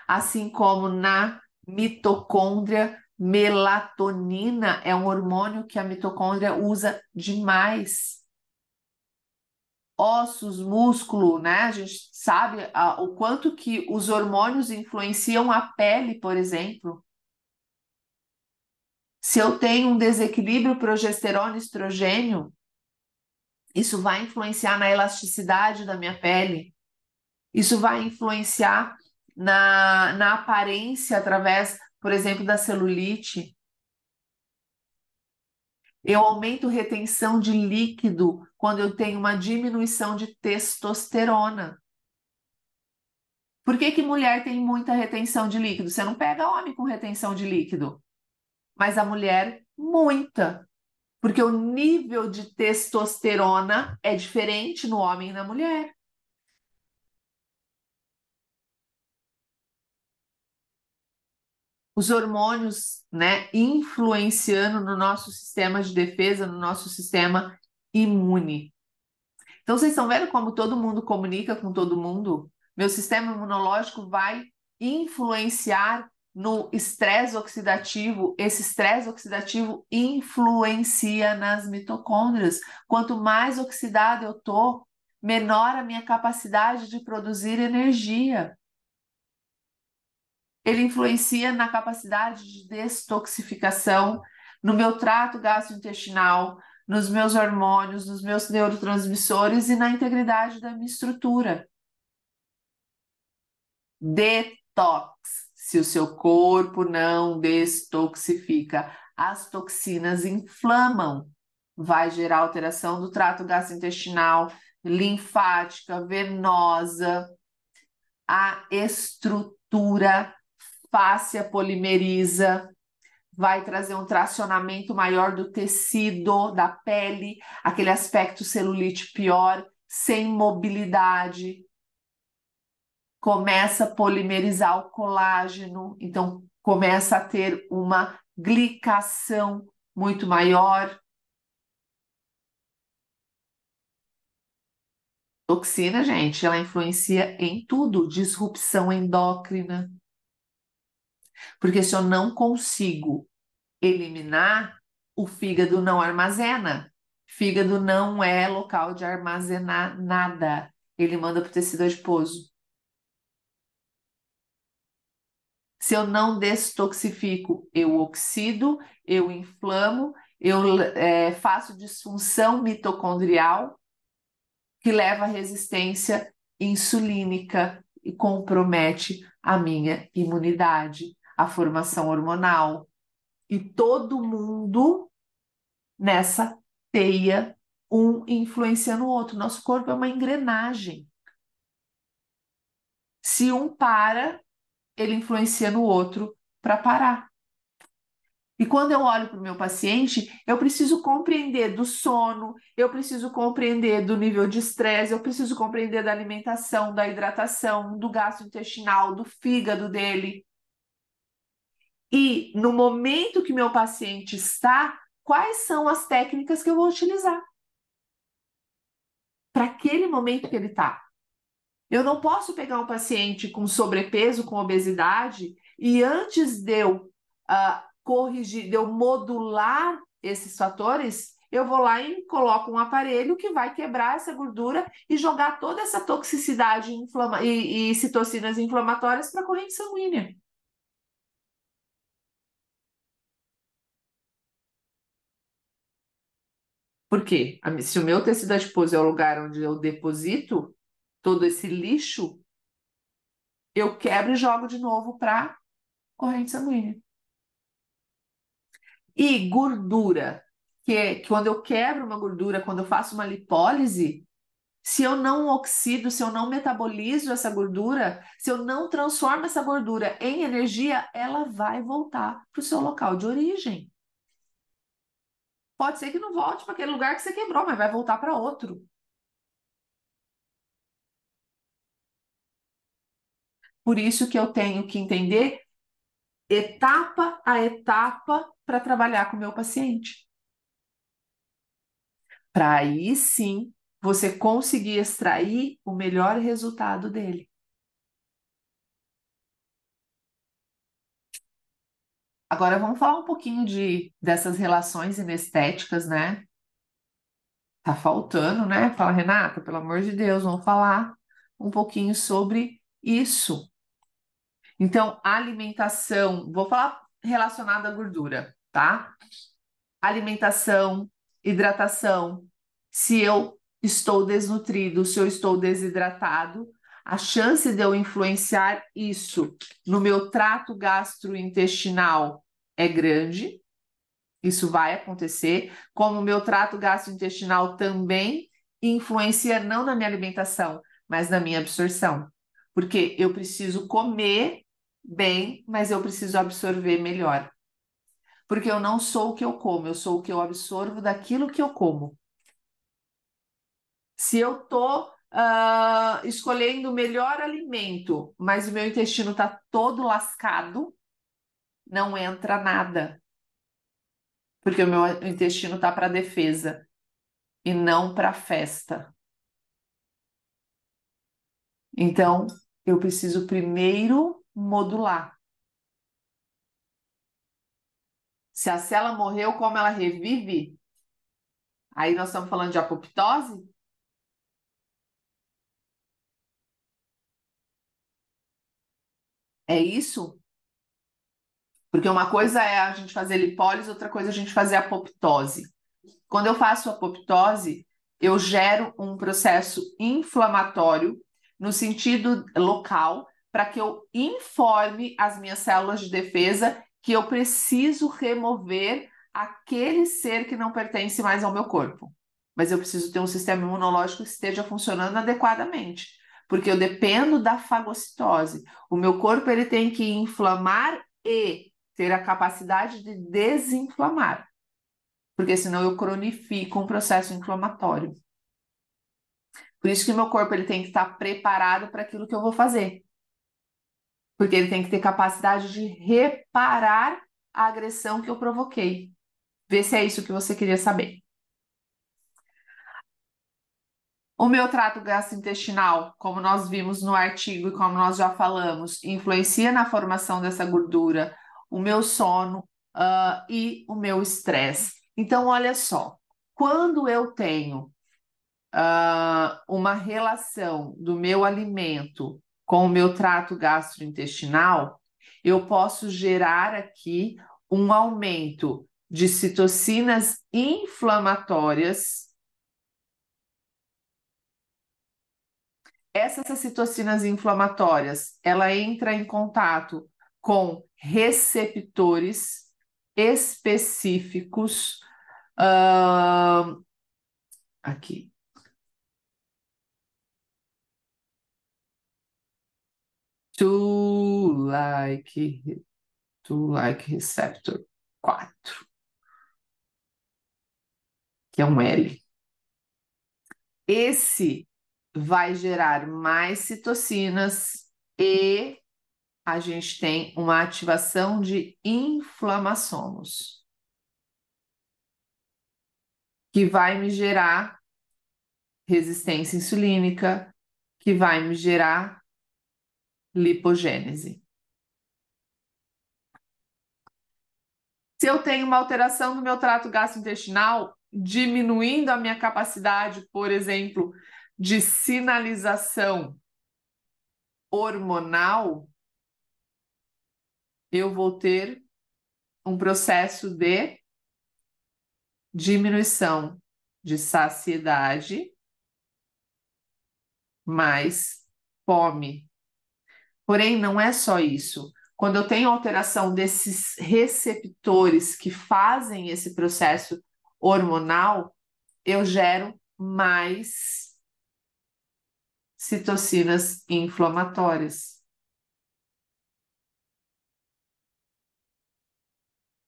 assim como na mitocôndria. Melatonina é um hormônio que a mitocôndria usa demais ossos, músculo, né? A gente sabe a, o quanto que os hormônios influenciam a pele, por exemplo. Se eu tenho um desequilíbrio progesterona-estrogênio, isso vai influenciar na elasticidade da minha pele, isso vai influenciar na, na aparência através, por exemplo, da celulite. Eu aumento retenção de líquido quando eu tenho uma diminuição de testosterona. Por que, que mulher tem muita retenção de líquido? Você não pega homem com retenção de líquido, mas a mulher, muita. Porque o nível de testosterona é diferente no homem e na mulher. os hormônios, né, influenciando no nosso sistema de defesa, no nosso sistema imune. Então, vocês estão vendo como todo mundo comunica com todo mundo? Meu sistema imunológico vai influenciar no estresse oxidativo. Esse estresse oxidativo influencia nas mitocôndrias. Quanto mais oxidado eu tô, menor a minha capacidade de produzir energia ele influencia na capacidade de detoxificação, no meu trato gastrointestinal, nos meus hormônios, nos meus neurotransmissores e na integridade da minha estrutura. Detox. Se o seu corpo não destoxifica, as toxinas inflamam, vai gerar alteração do trato gastrointestinal, linfática, venosa, a estrutura fáscia polimeriza, vai trazer um tracionamento maior do tecido, da pele, aquele aspecto celulite pior, sem mobilidade. Começa a polimerizar o colágeno, então começa a ter uma glicação muito maior. Toxina, gente, ela influencia em tudo, disrupção endócrina. Porque se eu não consigo eliminar, o fígado não armazena. Fígado não é local de armazenar nada. Ele manda para o tecido adiposo. Se eu não destoxifico, eu oxido, eu inflamo, eu é, faço disfunção mitocondrial, que leva à resistência insulínica e compromete a minha imunidade a formação hormonal. E todo mundo nessa teia, um influenciando o outro. Nosso corpo é uma engrenagem. Se um para, ele influencia no outro para parar. E quando eu olho para o meu paciente, eu preciso compreender do sono, eu preciso compreender do nível de estresse, eu preciso compreender da alimentação, da hidratação, do gasto intestinal, do fígado dele, e no momento que meu paciente está, quais são as técnicas que eu vou utilizar? Para aquele momento que ele está. Eu não posso pegar um paciente com sobrepeso, com obesidade, e antes de eu uh, corrigir, de eu modular esses fatores, eu vou lá e coloco um aparelho que vai quebrar essa gordura e jogar toda essa toxicidade e, e citocinas inflamatórias para a corrente sanguínea. Porque Se o meu tecido adiposo é o lugar onde eu deposito todo esse lixo, eu quebro e jogo de novo para corrente sanguínea. E gordura, que é quando eu quebro uma gordura, quando eu faço uma lipólise, se eu não oxido, se eu não metabolizo essa gordura, se eu não transformo essa gordura em energia, ela vai voltar para o seu local de origem pode ser que não volte para aquele lugar que você quebrou, mas vai voltar para outro. Por isso que eu tenho que entender etapa a etapa para trabalhar com o meu paciente. Para aí sim você conseguir extrair o melhor resultado dele. Agora vamos falar um pouquinho de dessas relações inestéticas, né? Tá faltando, né? Fala, Renata, pelo amor de Deus, vamos falar um pouquinho sobre isso. Então, alimentação, vou falar relacionada à gordura, tá? Alimentação, hidratação. Se eu estou desnutrido, se eu estou desidratado, a chance de eu influenciar isso no meu trato gastrointestinal é grande. Isso vai acontecer, como o meu trato gastrointestinal também influencia não na minha alimentação, mas na minha absorção. Porque eu preciso comer bem, mas eu preciso absorver melhor. Porque eu não sou o que eu como, eu sou o que eu absorvo daquilo que eu como. Se eu tô uh, escolhendo o melhor alimento, mas o meu intestino está todo lascado, não entra nada. Porque o meu intestino está para defesa e não para festa. Então, eu preciso primeiro modular. Se a célula morreu, como ela revive? Aí nós estamos falando de apoptose? É isso? Porque uma coisa é a gente fazer lipólise, outra coisa é a gente fazer apoptose. Quando eu faço apoptose, eu gero um processo inflamatório no sentido local para que eu informe as minhas células de defesa que eu preciso remover aquele ser que não pertence mais ao meu corpo. Mas eu preciso ter um sistema imunológico que esteja funcionando adequadamente porque eu dependo da fagocitose. O meu corpo ele tem que inflamar e ter a capacidade de desinflamar, porque senão eu cronifico um processo inflamatório. Por isso que meu corpo ele tem que estar preparado para aquilo que eu vou fazer. Porque ele tem que ter capacidade de reparar a agressão que eu provoquei. Vê se é isso que você queria saber. O meu trato gastrointestinal, como nós vimos no artigo e como nós já falamos, influencia na formação dessa gordura, o meu sono uh, e o meu estresse. Então, olha só, quando eu tenho uh, uma relação do meu alimento com o meu trato gastrointestinal, eu posso gerar aqui um aumento de citocinas inflamatórias essas citocinas inflamatórias, ela entra em contato com receptores específicos. Uh, aqui. To like, to like receptor 4, que é um L. Esse vai gerar mais citocinas e a gente tem uma ativação de inflamassomos, que vai me gerar resistência insulínica, que vai me gerar lipogênese. Se eu tenho uma alteração do meu trato gastrointestinal, diminuindo a minha capacidade, por exemplo, de sinalização hormonal, eu vou ter um processo de diminuição de saciedade mais fome. Porém, não é só isso. Quando eu tenho alteração desses receptores que fazem esse processo hormonal, eu gero mais citocinas inflamatórias.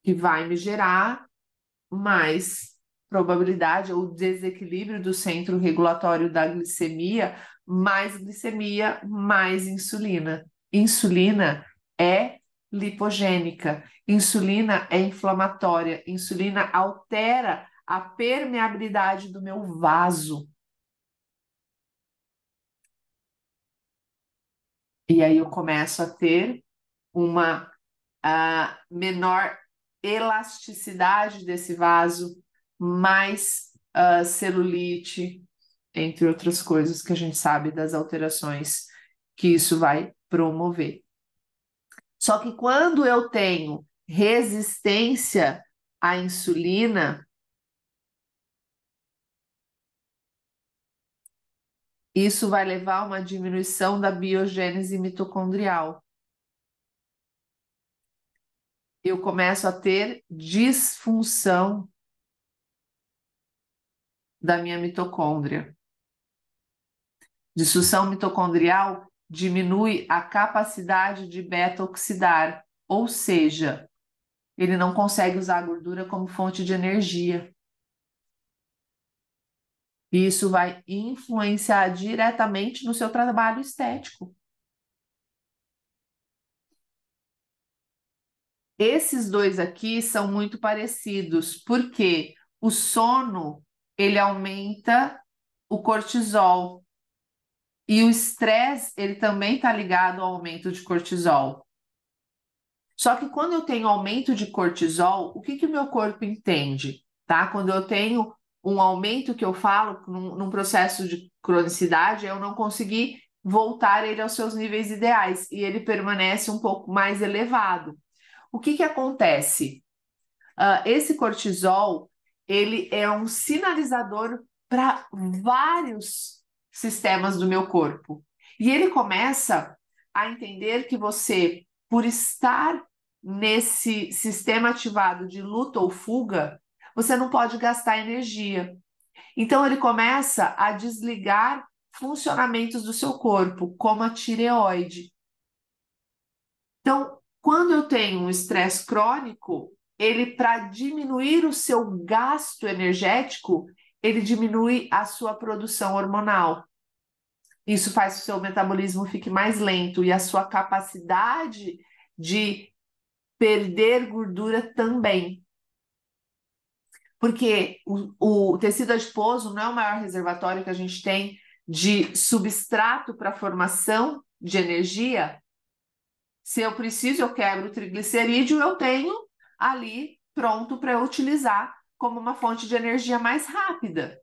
Que vai me gerar mais probabilidade ou desequilíbrio do centro regulatório da glicemia, mais glicemia, mais insulina. Insulina é lipogênica, insulina é inflamatória, insulina altera a permeabilidade do meu vaso. E aí eu começo a ter uma uh, menor elasticidade desse vaso, mais uh, celulite, entre outras coisas que a gente sabe das alterações que isso vai promover. Só que quando eu tenho resistência à insulina, Isso vai levar a uma diminuição da biogênese mitocondrial. Eu começo a ter disfunção da minha mitocôndria. Disfunção mitocondrial diminui a capacidade de beta-oxidar, ou seja, ele não consegue usar a gordura como fonte de energia isso vai influenciar diretamente no seu trabalho estético. Esses dois aqui são muito parecidos, porque o sono ele aumenta o cortisol e o estresse ele também está ligado ao aumento de cortisol. Só que quando eu tenho aumento de cortisol, o que que meu corpo entende, tá? Quando eu tenho um aumento que eu falo num, num processo de cronicidade, eu não consegui voltar ele aos seus níveis ideais e ele permanece um pouco mais elevado. O que, que acontece? Uh, esse cortisol ele é um sinalizador para vários sistemas do meu corpo. E ele começa a entender que você, por estar nesse sistema ativado de luta ou fuga, você não pode gastar energia. Então, ele começa a desligar funcionamentos do seu corpo, como a tireoide. Então, quando eu tenho um estresse crônico, ele, para diminuir o seu gasto energético, ele diminui a sua produção hormonal. Isso faz que o seu metabolismo fique mais lento e a sua capacidade de perder gordura também porque o, o tecido adiposo não é o maior reservatório que a gente tem de substrato para formação de energia. Se eu preciso, eu quebro o triglicerídeo, eu tenho ali pronto para eu utilizar como uma fonte de energia mais rápida.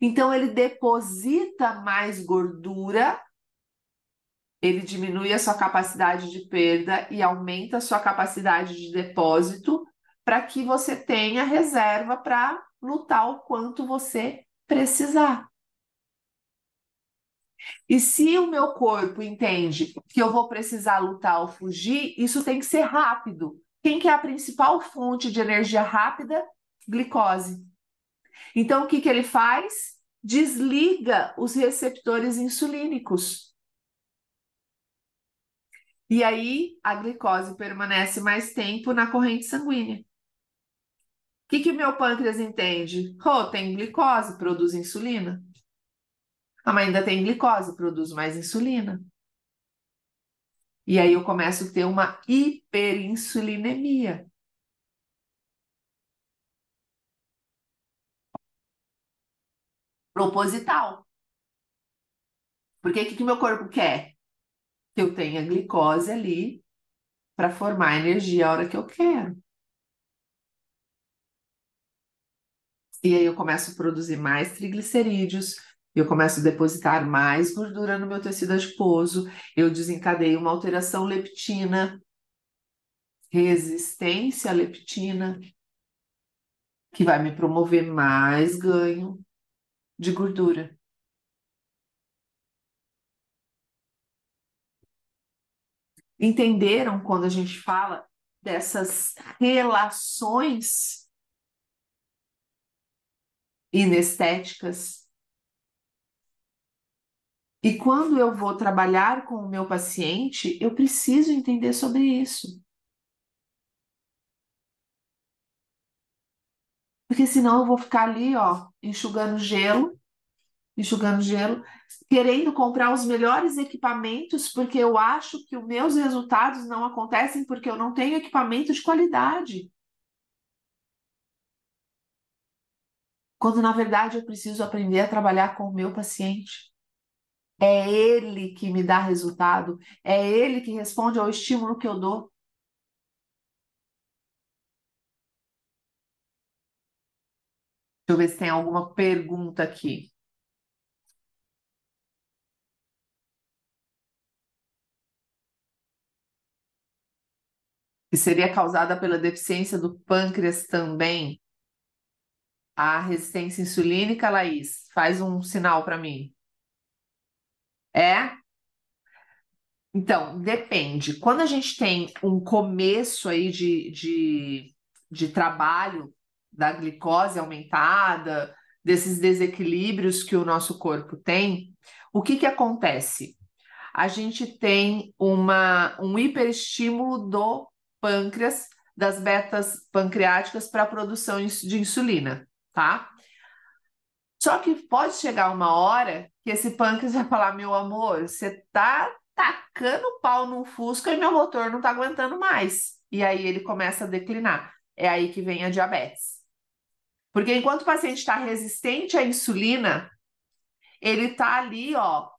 Então, ele deposita mais gordura, ele diminui a sua capacidade de perda e aumenta a sua capacidade de depósito, para que você tenha reserva para lutar o quanto você precisar. E se o meu corpo entende que eu vou precisar lutar ou fugir, isso tem que ser rápido. Quem que é a principal fonte de energia rápida? Glicose. Então, o que, que ele faz? Desliga os receptores insulínicos. E aí, a glicose permanece mais tempo na corrente sanguínea que, que meu pâncreas entende? Oh, tem glicose, produz insulina. Ah, mas ainda tem glicose, produz mais insulina. E aí eu começo a ter uma hiperinsulinemia. Proposital. Porque o que, que meu corpo quer? Que eu tenha glicose ali para formar energia a hora que eu quero. E aí eu começo a produzir mais triglicerídeos, eu começo a depositar mais gordura no meu tecido adiposo, eu desencadeio uma alteração leptina, resistência à leptina, que vai me promover mais ganho de gordura. Entenderam quando a gente fala dessas relações inestéticas. E quando eu vou trabalhar com o meu paciente, eu preciso entender sobre isso. Porque senão eu vou ficar ali, ó, enxugando gelo, enxugando gelo, querendo comprar os melhores equipamentos, porque eu acho que os meus resultados não acontecem porque eu não tenho equipamento de qualidade. quando na verdade eu preciso aprender a trabalhar com o meu paciente. É ele que me dá resultado, é ele que responde ao estímulo que eu dou. Deixa eu ver se tem alguma pergunta aqui. Que seria causada pela deficiência do pâncreas também a resistência insulínica, Laís? Faz um sinal para mim. É? Então, depende. Quando a gente tem um começo aí de, de, de trabalho da glicose aumentada, desses desequilíbrios que o nosso corpo tem, o que, que acontece? A gente tem uma, um hiperestímulo do pâncreas, das betas pancreáticas para a produção de insulina tá? Só que pode chegar uma hora que esse pâncreas vai falar: meu amor, você tá tacando pau no Fusca e meu motor não tá aguentando mais. E aí ele começa a declinar. É aí que vem a diabetes. Porque enquanto o paciente está resistente à insulina, ele tá ali, ó,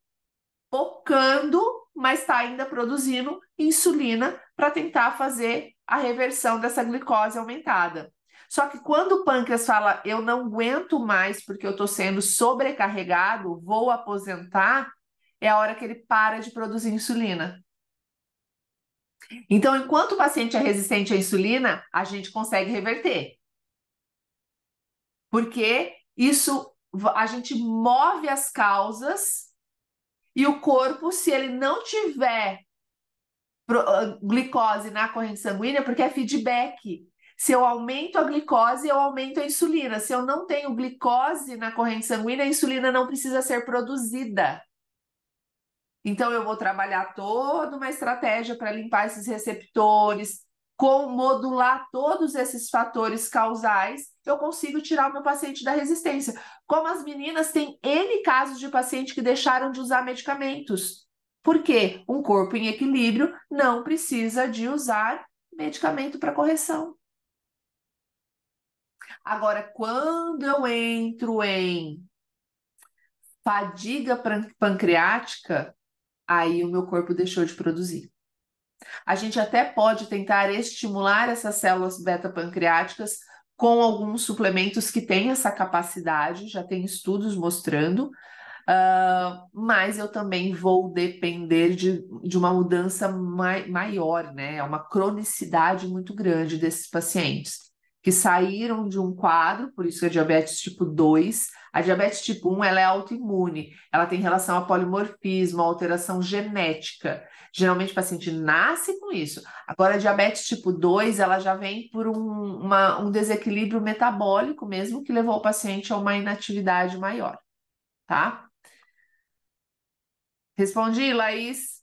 focando mas está ainda produzindo insulina para tentar fazer a reversão dessa glicose aumentada. Só que quando o pâncreas fala, eu não aguento mais porque eu estou sendo sobrecarregado, vou aposentar, é a hora que ele para de produzir insulina. Então, enquanto o paciente é resistente à insulina, a gente consegue reverter. Porque isso a gente move as causas e o corpo, se ele não tiver ah, glicose na corrente sanguínea, porque é feedback. Se eu aumento a glicose, eu aumento a insulina. Se eu não tenho glicose na corrente sanguínea, a insulina não precisa ser produzida. Então, eu vou trabalhar toda uma estratégia para limpar esses receptores, com modular todos esses fatores causais, eu consigo tirar o meu paciente da resistência. Como as meninas, têm N casos de paciente que deixaram de usar medicamentos. Porque um corpo em equilíbrio não precisa de usar medicamento para correção. Agora, quando eu entro em fadiga pancreática, aí o meu corpo deixou de produzir. A gente até pode tentar estimular essas células beta-pancreáticas com alguns suplementos que têm essa capacidade, já tem estudos mostrando, uh, mas eu também vou depender de, de uma mudança mai, maior, né? É uma cronicidade muito grande desses pacientes que saíram de um quadro, por isso que é tipo a diabetes tipo 2. A diabetes tipo 1 ela é autoimune, ela tem relação a polimorfismo, a alteração genética. Geralmente o paciente nasce com isso. Agora, a diabetes tipo 2 ela já vem por um, uma, um desequilíbrio metabólico mesmo, que levou o paciente a uma inatividade maior, tá? Respondi, Laís?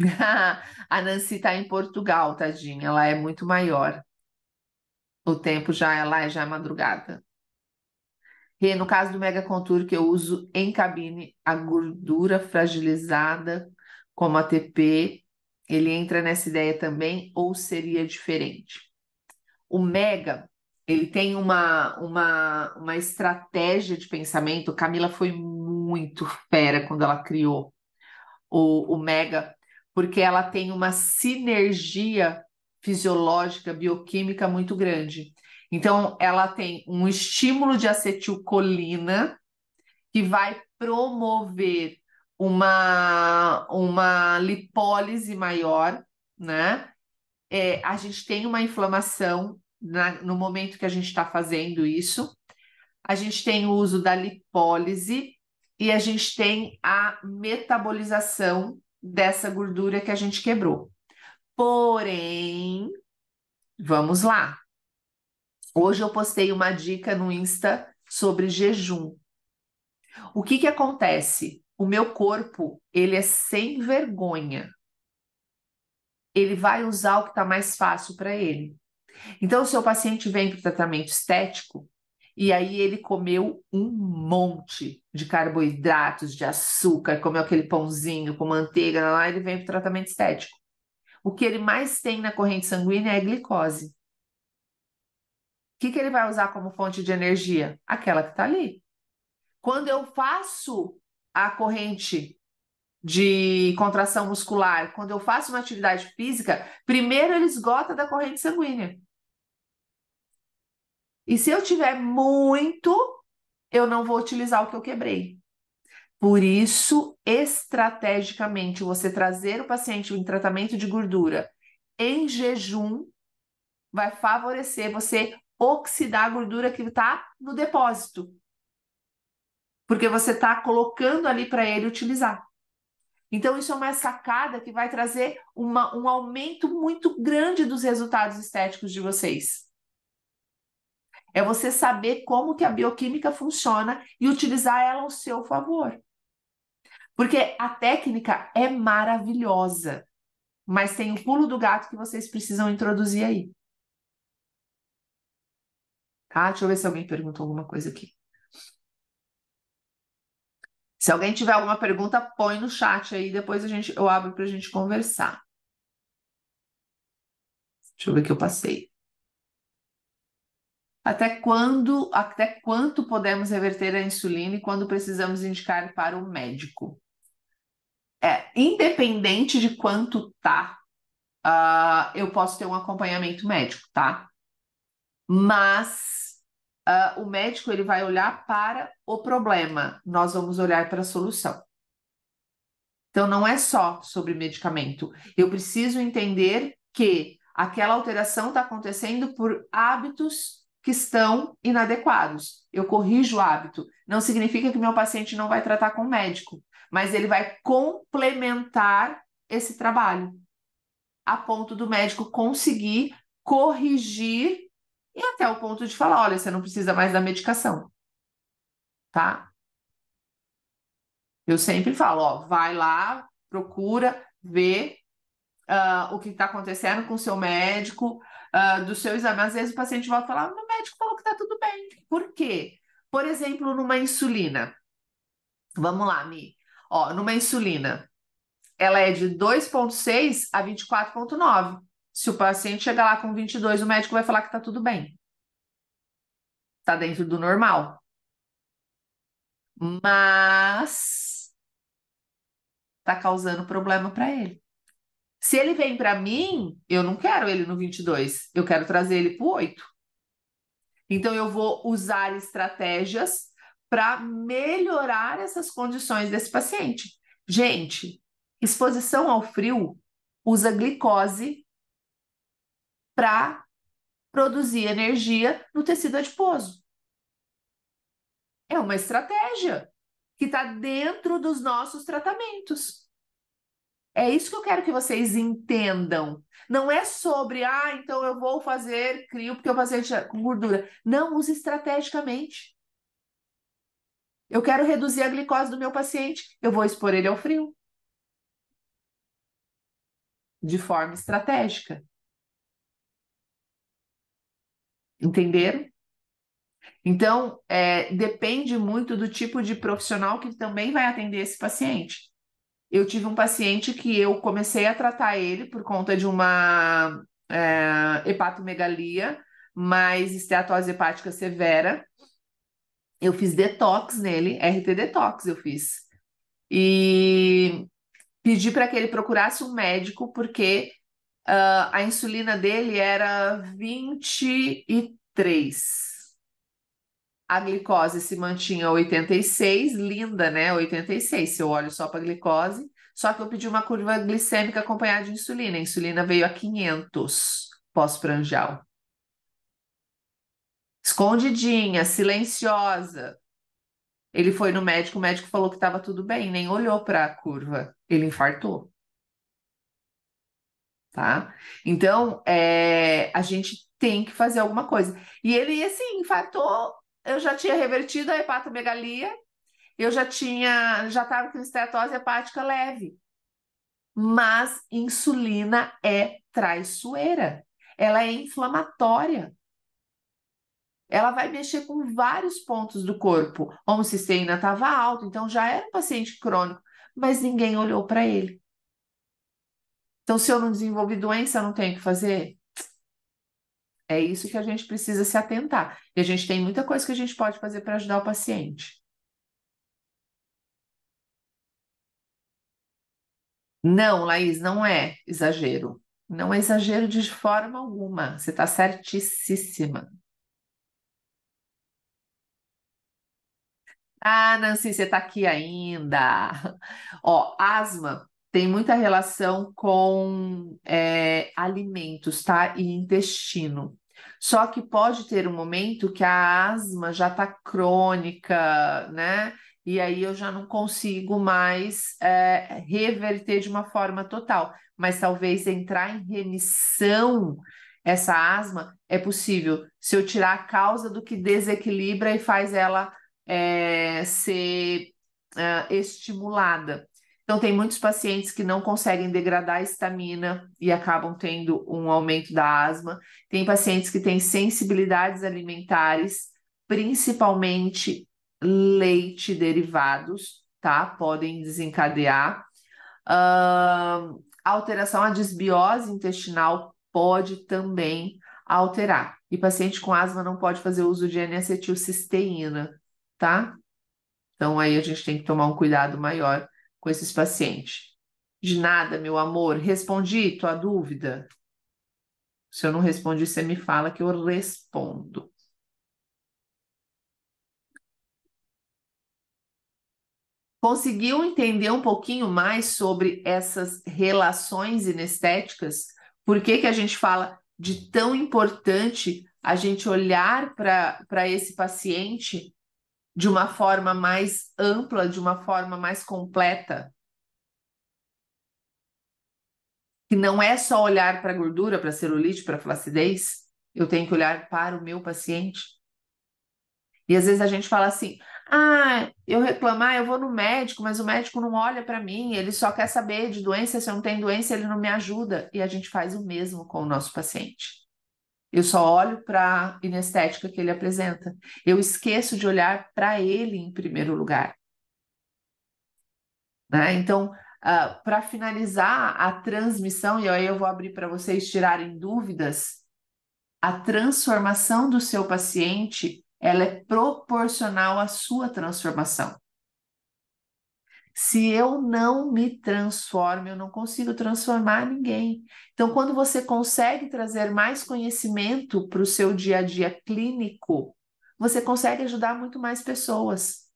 A Nancy está em Portugal, tadinha. Ela é muito maior. O tempo já é lá, já é madrugada. E no caso do Mega Contour, que eu uso em cabine, a gordura fragilizada, como ATP, ele entra nessa ideia também, ou seria diferente? O Mega, ele tem uma, uma, uma estratégia de pensamento. Camila foi muito fera quando ela criou o, o Mega, porque ela tem uma sinergia fisiológica, bioquímica muito grande. Então, ela tem um estímulo de acetilcolina que vai promover uma, uma lipólise maior, né? É, a gente tem uma inflamação na, no momento que a gente está fazendo isso, a gente tem o uso da lipólise e a gente tem a metabolização dessa gordura que a gente quebrou. Porém, vamos lá. Hoje eu postei uma dica no Insta sobre jejum. O que que acontece? O meu corpo, ele é sem vergonha. Ele vai usar o que está mais fácil para ele. Então, se o paciente vem para tratamento estético, e aí ele comeu um monte de carboidratos, de açúcar, comeu aquele pãozinho com manteiga, lá ele vem para tratamento estético. O que ele mais tem na corrente sanguínea é a glicose. O que, que ele vai usar como fonte de energia? Aquela que está ali. Quando eu faço a corrente de contração muscular, quando eu faço uma atividade física, primeiro ele esgota da corrente sanguínea. E se eu tiver muito, eu não vou utilizar o que eu quebrei. Por isso, estrategicamente, você trazer o paciente em tratamento de gordura em jejum vai favorecer você oxidar a gordura que está no depósito. Porque você está colocando ali para ele utilizar. Então, isso é uma sacada que vai trazer uma, um aumento muito grande dos resultados estéticos de vocês. É você saber como que a bioquímica funciona e utilizar ela ao seu favor. Porque a técnica é maravilhosa, mas tem o pulo do gato que vocês precisam introduzir aí. Tá? Deixa eu ver se alguém perguntou alguma coisa aqui. Se alguém tiver alguma pergunta, põe no chat aí, depois a gente, eu abro para a gente conversar. Deixa eu ver o que eu passei. Até quando, até quanto podemos reverter a insulina e quando precisamos indicar para o médico? É, independente de quanto tá, uh, eu posso ter um acompanhamento médico, tá? Mas uh, o médico ele vai olhar para o problema, nós vamos olhar para a solução. Então não é só sobre medicamento. Eu preciso entender que aquela alteração está acontecendo por hábitos que estão inadequados. Eu corrijo o hábito. Não significa que meu paciente não vai tratar com o médico, mas ele vai complementar esse trabalho a ponto do médico conseguir corrigir e até o ponto de falar, olha, você não precisa mais da medicação. Tá? Eu sempre falo, ó, vai lá, procura, vê uh, o que está acontecendo com o seu médico, uh, ah, do seu exame. Às vezes o paciente volta e fala: ah, meu o médico falou que está tudo bem. Por quê? Por exemplo, numa insulina. Vamos lá, Mi. Ó, numa insulina, ela é de 2,6 a 24,9. Se o paciente chegar lá com 22, o médico vai falar que está tudo bem. Está dentro do normal. Mas está causando problema para ele. Se ele vem para mim, eu não quero ele no 22, eu quero trazer ele para o 8. Então, eu vou usar estratégias para melhorar essas condições desse paciente. Gente, exposição ao frio usa glicose para produzir energia no tecido adiposo. É uma estratégia que está dentro dos nossos tratamentos. É isso que eu quero que vocês entendam. Não é sobre, ah, então eu vou fazer crio porque o paciente com gordura. Não, use estrategicamente. Eu quero reduzir a glicose do meu paciente, eu vou expor ele ao frio. De forma estratégica. Entenderam? Então, é, depende muito do tipo de profissional que também vai atender esse paciente eu tive um paciente que eu comecei a tratar ele por conta de uma é, hepatomegalia, mais esteatose hepática severa. Eu fiz detox nele, RT detox eu fiz. E pedi para que ele procurasse um médico, porque uh, a insulina dele era 23 a glicose se mantinha 86, linda, né? 86, se eu olho só para a glicose. Só que eu pedi uma curva glicêmica acompanhada de insulina. A insulina veio a 500 pós pranjal Escondidinha, silenciosa. Ele foi no médico, o médico falou que estava tudo bem, nem olhou para a curva. Ele infartou. Tá? Então, é, a gente tem que fazer alguma coisa. E ele, assim, infartou eu já tinha revertido a hepatomegalia, eu já tinha, já estava com esteatose hepática leve. Mas insulina é traiçoeira, ela é inflamatória. Ela vai mexer com vários pontos do corpo. A homocisteína estava alto, então já era um paciente crônico, mas ninguém olhou para ele. Então, se eu não desenvolvi doença, eu não tenho o que fazer? É isso que a gente precisa se atentar. E a gente tem muita coisa que a gente pode fazer para ajudar o paciente. Não, Laís, não é exagero. Não é exagero de forma alguma. Você está certíssima. Ah, Nancy, você está aqui ainda. Ó, asma tem muita relação com é, alimentos, tá? E intestino. Só que pode ter um momento que a asma já está crônica, né? E aí eu já não consigo mais é, reverter de uma forma total. Mas talvez entrar em remissão essa asma é possível se eu tirar a causa do que desequilibra e faz ela é, ser é, estimulada. Então, tem muitos pacientes que não conseguem degradar a estamina e acabam tendo um aumento da asma. Tem pacientes que têm sensibilidades alimentares, principalmente leite derivados, tá? Podem desencadear. Uh, alteração, a desbiose intestinal pode também alterar. E paciente com asma não pode fazer uso de N-acetilcisteína, tá? Então, aí a gente tem que tomar um cuidado maior com esses pacientes. De nada, meu amor, respondi tua dúvida. Se eu não respondi, você me fala que eu respondo. Conseguiu entender um pouquinho mais sobre essas relações inestéticas? Por que, que a gente fala de tão importante a gente olhar para esse paciente de uma forma mais ampla, de uma forma mais completa. Que não é só olhar para a gordura, para a celulite, para a flacidez, eu tenho que olhar para o meu paciente. E às vezes a gente fala assim: ah, eu reclamar, eu vou no médico, mas o médico não olha para mim, ele só quer saber de doença, se eu não tenho doença, ele não me ajuda. E a gente faz o mesmo com o nosso paciente. Eu só olho para a inestética que ele apresenta. Eu esqueço de olhar para ele em primeiro lugar. Né? Então, uh, ah, para finalizar a transmissão, e aí eu vou abrir para vocês tirarem dúvidas, a transformação do seu paciente ela é proporcional à sua transformação. Se eu não me transformo, eu não consigo transformar ninguém. Então, quando você consegue trazer mais conhecimento para o seu dia a dia clínico, você consegue ajudar muito mais pessoas.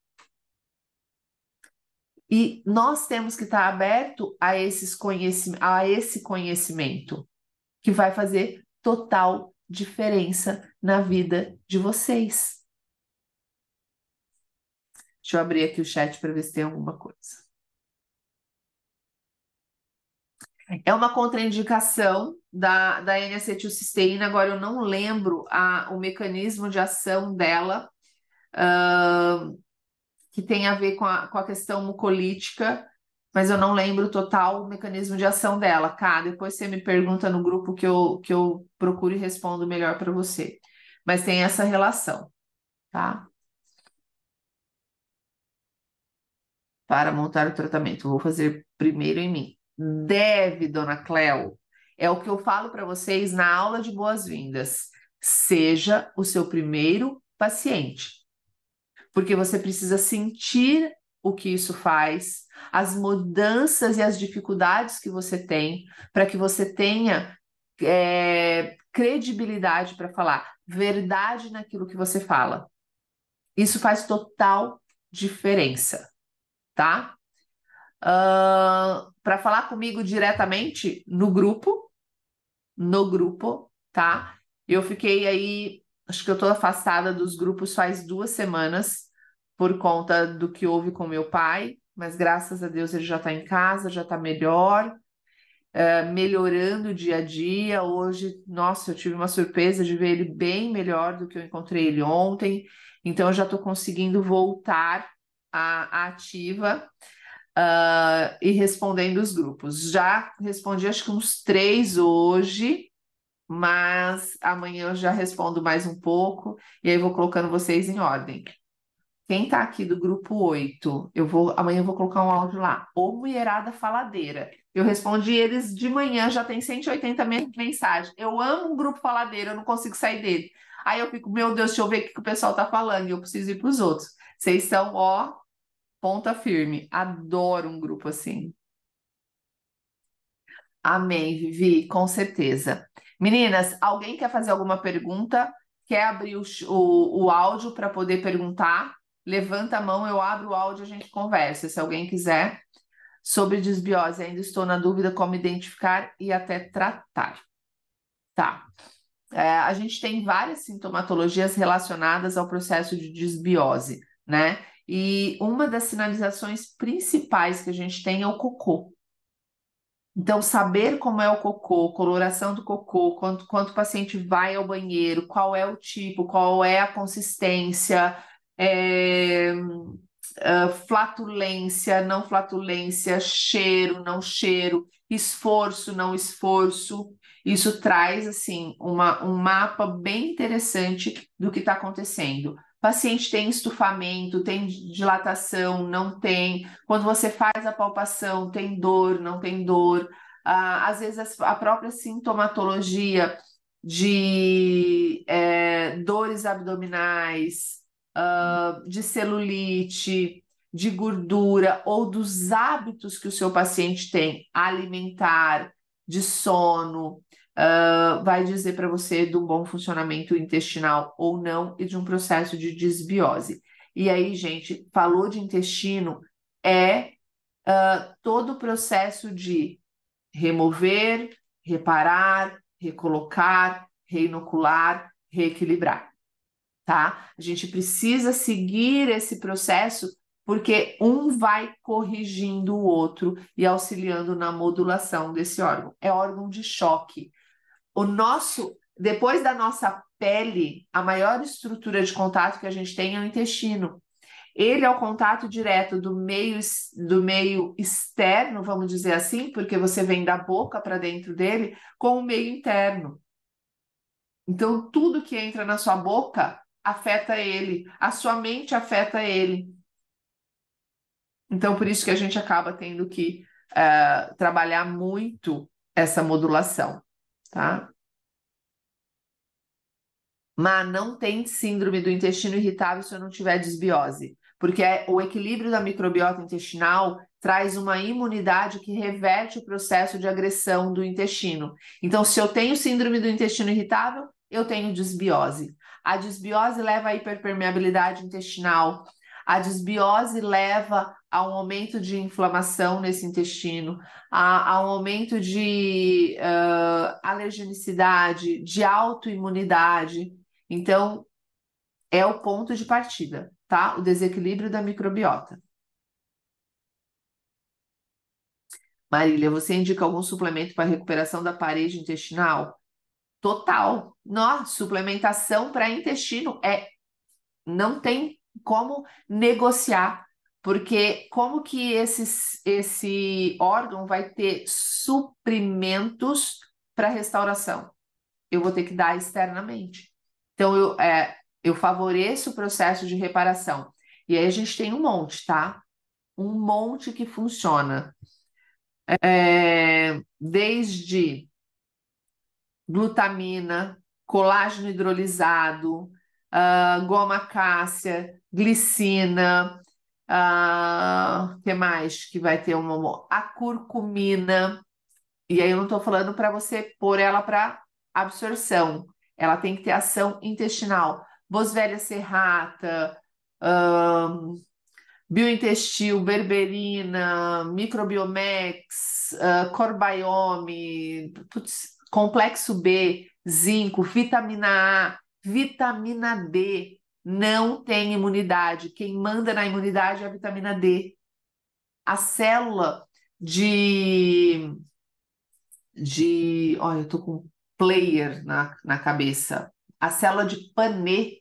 E nós temos que estar aberto a, esses conheci a esse conhecimento, que vai fazer total diferença na vida de vocês. Deixa eu abrir aqui o chat para ver se tem alguma coisa. É uma contraindicação da, da N-acetilcisteína, agora eu não lembro a, o mecanismo de ação dela, uh, que tem a ver com a, com a questão mucolítica, mas eu não lembro total o mecanismo de ação dela, cá. Depois você me pergunta no grupo que eu, que eu procuro e respondo melhor para você. Mas tem essa relação, tá? para montar o tratamento. Vou fazer primeiro em mim. Deve, dona Cleo. É o que eu falo para vocês na aula de boas-vindas. Seja o seu primeiro paciente. Porque você precisa sentir o que isso faz, as mudanças e as dificuldades que você tem, para que você tenha é, credibilidade para falar verdade naquilo que você fala. Isso faz total diferença tá? Uh, para falar comigo diretamente no grupo, no grupo, tá? Eu fiquei aí, acho que eu tô afastada dos grupos faz duas semanas por conta do que houve com meu pai, mas graças a Deus ele já tá em casa, já tá melhor, uh, melhorando o dia a dia. Hoje, nossa, eu tive uma surpresa de ver ele bem melhor do que eu encontrei ele ontem, então eu já tô conseguindo voltar a, ativa uh, e respondendo os grupos. Já respondi acho que uns três hoje, mas amanhã eu já respondo mais um pouco e aí vou colocando vocês em ordem. Quem tá aqui do grupo 8, eu vou amanhã eu vou colocar um áudio lá. Ô mulherada faladeira. Eu respondi eles de manhã, já tem 180 mensagens. Eu amo um grupo faladeiro, eu não consigo sair dele. Aí eu fico, meu Deus, deixa eu ver o que, que o pessoal tá falando, e eu preciso ir para os outros. Vocês são, ó, Ponta firme. Adoro um grupo assim. Amém, Vivi, com certeza. Meninas, alguém quer fazer alguma pergunta? Quer abrir o, o, o áudio para poder perguntar? Levanta a mão, eu abro o áudio e a gente conversa. Se alguém quiser, sobre desbiose, ainda estou na dúvida como identificar e até tratar. Tá. É, a gente tem várias sintomatologias relacionadas ao processo de desbiose, né? E uma das sinalizações principais que a gente tem é o cocô. Então, saber como é o cocô, coloração do cocô, quanto, quanto o paciente vai ao banheiro, qual é o tipo, qual é a consistência, é, é flatulência, não flatulência, cheiro, não cheiro, esforço, não esforço. Isso traz, assim, uma, um mapa bem interessante do que está acontecendo paciente tem estufamento, tem dilatação, não tem. Quando você faz a palpação, tem dor, não tem dor. Ah, às vezes a própria sintomatologia de é, dores abdominais, ah, de celulite, de gordura ou dos hábitos que o seu paciente tem, alimentar, de sono, uh, vai dizer para você de um bom funcionamento intestinal ou não e de um processo de desbiose. E aí, gente, falou de intestino é uh, todo o processo de remover, reparar, recolocar, reinocular, reequilibrar, tá? A gente precisa seguir esse processo porque um vai corrigindo o outro e auxiliando na modulação desse órgão. É órgão de choque o nosso, depois da nossa pele, a maior estrutura de contato que a gente tem é o intestino. Ele é o contato direto do meio, do meio externo, vamos dizer assim, porque você vem da boca para dentro dele, com o meio interno. Então, tudo que entra na sua boca afeta ele, a sua mente afeta ele. Então, por isso que a gente acaba tendo que uh, trabalhar muito essa modulação tá? Mas não tem síndrome do intestino irritável se eu não tiver desbiose, porque é, o equilíbrio da microbiota intestinal traz uma imunidade que reverte o processo de agressão do intestino. Então, se eu tenho síndrome do intestino irritável, eu tenho desbiose. A desbiose leva à hiperpermeabilidade intestinal. A desbiose leva a um aumento de inflamação nesse intestino, a, a um aumento de uh, alergenicidade, de autoimunidade. Então, é o ponto de partida, tá? O desequilíbrio da microbiota. Marília, você indica algum suplemento para recuperação da parede intestinal? Total. Não, suplementação para intestino é não tem como negociar porque como que esse, esse órgão vai ter suprimentos para restauração? Eu vou ter que dar externamente. Então, eu, é, eu favoreço o processo de reparação. E aí a gente tem um monte, tá? Um monte que funciona. É, desde glutamina, colágeno hidrolisado, uh, ah, goma cássia, glicina, o ah, que mais que vai ter uma a curcumina. E aí eu não estou falando para você pôr ela para absorção. Ela tem que ter ação intestinal. Boswellia serrata, um, biointestil, berberina, microbiomex, uh, corbiome, complexo B, zinco, vitamina A, vitamina D não tem imunidade. Quem manda na imunidade é a vitamina D. A célula de. de olha, eu tô com player na, na cabeça. A célula de Panê,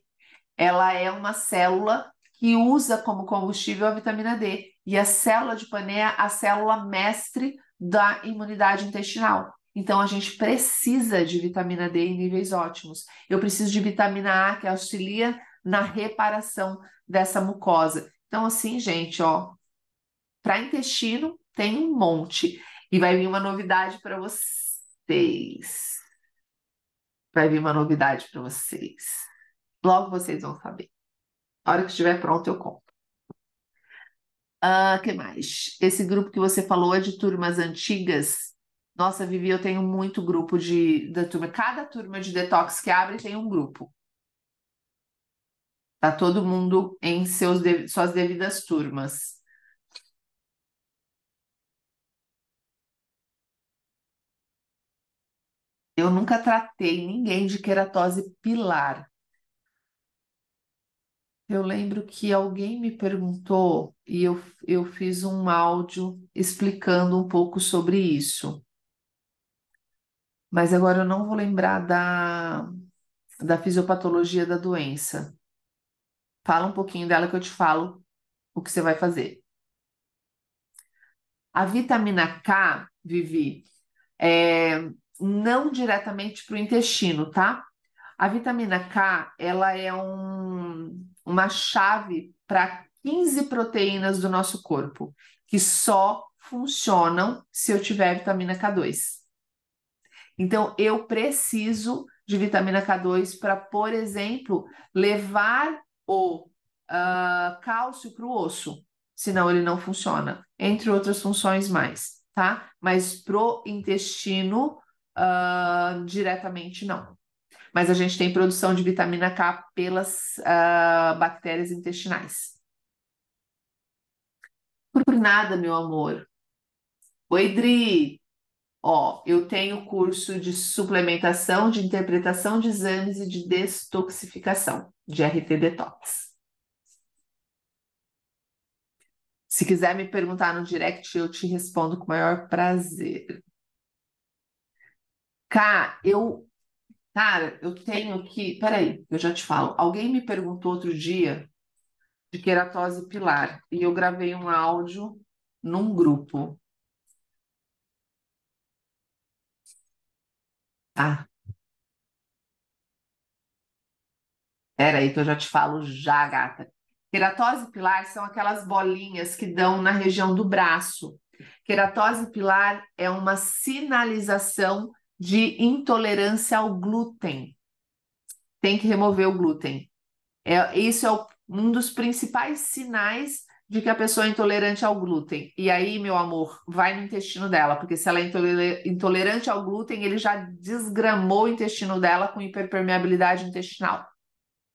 ela é uma célula que usa como combustível a vitamina D. E a célula de Panê é a célula mestre da imunidade intestinal. Então, a gente precisa de vitamina D em níveis ótimos. Eu preciso de vitamina A, que auxilia na reparação dessa mucosa. Então, assim, gente, ó, para intestino tem um monte. E vai vir uma novidade para vocês. Vai vir uma novidade para vocês. Logo vocês vão saber. A hora que estiver pronto, eu conto. Uh, que mais? Esse grupo que você falou é de turmas antigas. Nossa, Vivi, eu tenho muito grupo de, da turma. Cada turma de detox que abre tem um grupo. Tá todo mundo em seus, suas devidas turmas. Eu nunca tratei ninguém de queratose pilar. Eu lembro que alguém me perguntou e eu, eu fiz um áudio explicando um pouco sobre isso. Mas agora eu não vou lembrar da, da fisiopatologia da doença. Fala um pouquinho dela que eu te falo o que você vai fazer. A vitamina K, Vivi, é, não diretamente para o intestino, tá? A vitamina K, ela é um, uma chave para 15 proteínas do nosso corpo, que só funcionam se eu tiver vitamina K2. Então, eu preciso de vitamina K2 para, por exemplo, levar o uh, ah, cálcio para o osso, senão ele não funciona, entre outras funções mais, tá? Mas pro intestino, uh, diretamente não. Mas a gente tem produção de vitamina K pelas uh, bactérias intestinais. Por nada, meu amor. Oi, Dri. Ó, eu tenho curso de suplementação, de interpretação de exames e de destoxificação, de RT Detox. Se quiser me perguntar no direct, eu te respondo com o maior prazer. Cá, eu. Cara, eu tenho que. Peraí, eu já te falo. Alguém me perguntou outro dia de queratose pilar e eu gravei um áudio num grupo Ah, pera aí que eu já te falo já, gata. Queratose pilar são aquelas bolinhas que dão na região do braço. Queratose pilar é uma sinalização de intolerância ao glúten. Tem que remover o glúten. É, isso é o, um dos principais sinais de que a pessoa é intolerante ao glúten. E aí, meu amor, vai no intestino dela, porque se ela é intolerante ao glúten, ele já desgramou o intestino dela com hiperpermeabilidade intestinal,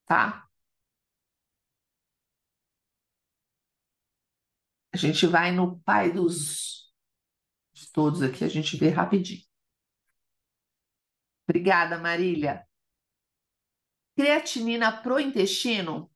tá? A gente vai no pai dos de todos aqui, a gente vê rapidinho. Obrigada, Marília. Creatinina pro intestino?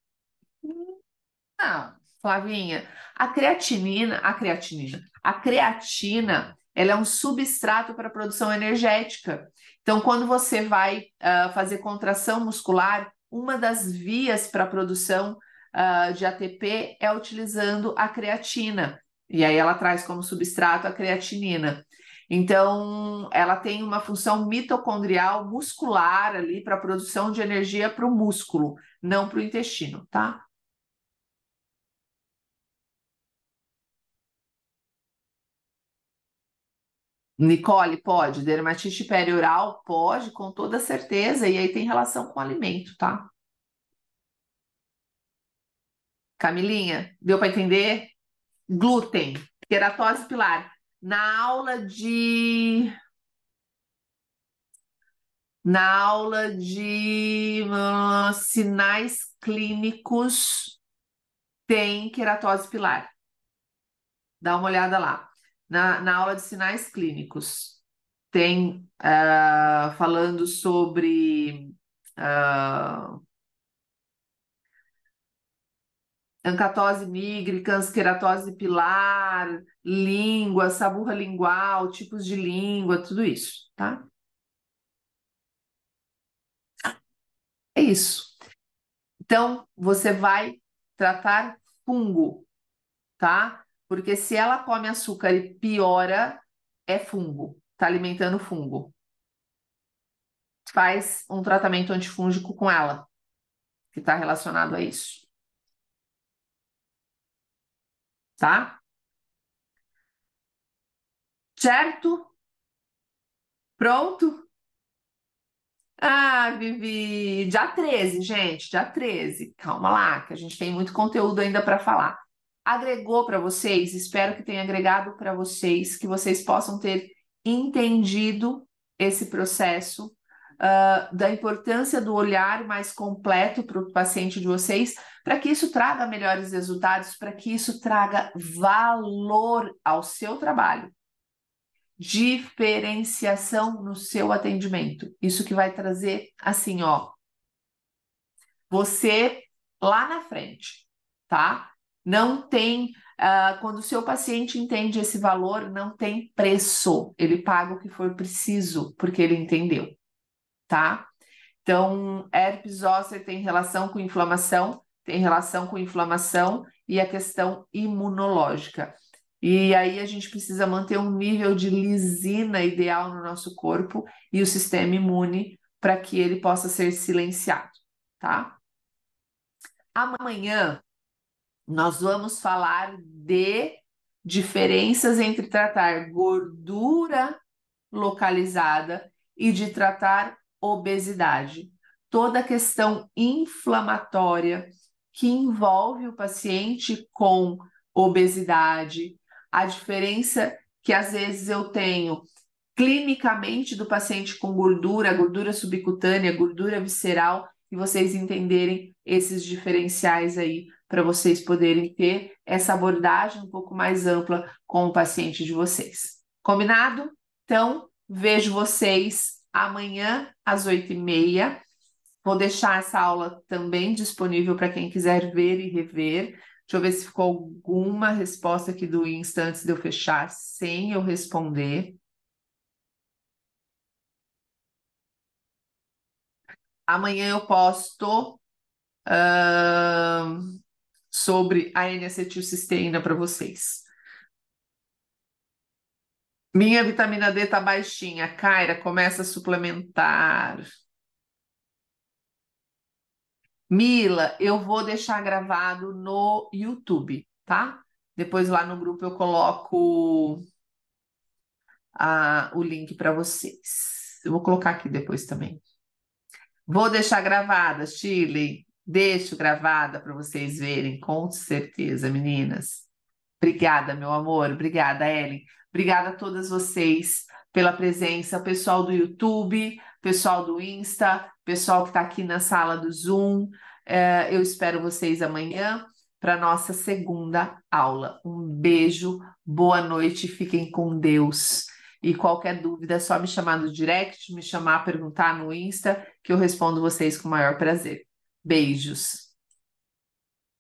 Não Flavinha, a creatinina, a creatinina, a creatina, ela é um substrato para a produção energética. Então, quando você vai uh, fazer contração muscular, uma das vias para ah, a produção uh, de ATP é utilizando a creatina. E aí ela traz como substrato a creatinina. Então, ela tem uma função mitocondrial muscular ali para a produção de energia para o músculo, não para o intestino, tá? Nicole, pode. Dermatite perioral, pode, com toda certeza. E aí tem relação com alimento, tá? Camilinha, deu para entender? Glúten, queratose pilar. Na aula de. Na aula de uh, sinais clínicos, tem queratose pilar. Dá uma olhada lá na, na aula de sinais clínicos. Tem uh, falando sobre uh, ancatose migricans, queratose pilar, língua, saburra lingual, tipos de língua, tudo isso, tá? É isso. Então, você vai tratar fungo, tá? Porque se ela come açúcar e piora, é fungo, tá alimentando fungo. Faz um tratamento antifúngico com ela, que está relacionado a isso. Tá? Certo? Pronto? Ah, Vivi, dia 13, gente, dia 13. Calma lá, que a gente tem muito conteúdo ainda para falar agregou para vocês, espero que tenha agregado para vocês, que vocês possam ter entendido esse processo, uh, da importância do olhar mais completo para o paciente de vocês, para que isso traga melhores resultados, para que isso traga valor ao seu trabalho. Diferenciação no seu atendimento. Isso que vai trazer assim, ó. Você lá na frente, tá? não tem. Uh, quando o seu paciente entende esse valor, não tem preço. Ele paga o que for preciso, porque ele entendeu, tá? Então, herpes zoster tem relação com inflamação, tem relação com inflamação e a questão imunológica. E aí a gente precisa manter um nível de lisina ideal no nosso corpo e o sistema imune para que ele possa ser silenciado, tá? Amanhã nós vamos falar de diferenças entre tratar gordura localizada e de tratar obesidade. Toda a questão inflamatória que envolve o paciente com obesidade, a diferença que às vezes eu tenho clinicamente do paciente com gordura, gordura subcutânea, gordura visceral, e vocês entenderem esses diferenciais aí para vocês poderem ter essa abordagem um pouco mais ampla com o paciente de vocês. Combinado? Então, vejo vocês amanhã às oito e meia. Vou deixar essa aula também disponível para quem quiser ver e rever. Deixa eu ver se ficou alguma resposta aqui do Insta antes de eu fechar, sem eu responder. Amanhã eu posto. Uh sobre a N-acetilcisteína para vocês. Minha vitamina D tá baixinha. Kaira, começa a suplementar. Mila, eu vou deixar gravado no YouTube, tá? Depois lá no grupo eu coloco a, o link para vocês. Eu vou colocar aqui depois também. Vou deixar gravada, Chile. Deixo gravada para vocês verem, com certeza, meninas. Obrigada, meu amor. Obrigada, Ellen. Obrigada a todas vocês pela presença, pessoal do YouTube, pessoal do Insta, pessoal que está aqui na sala do Zoom. É, eu espero vocês amanhã para nossa segunda aula. Um beijo, boa noite, fiquem com Deus. E qualquer dúvida é só me chamar no direct, me chamar, perguntar no Insta, que eu respondo vocês com o maior prazer. Beijos.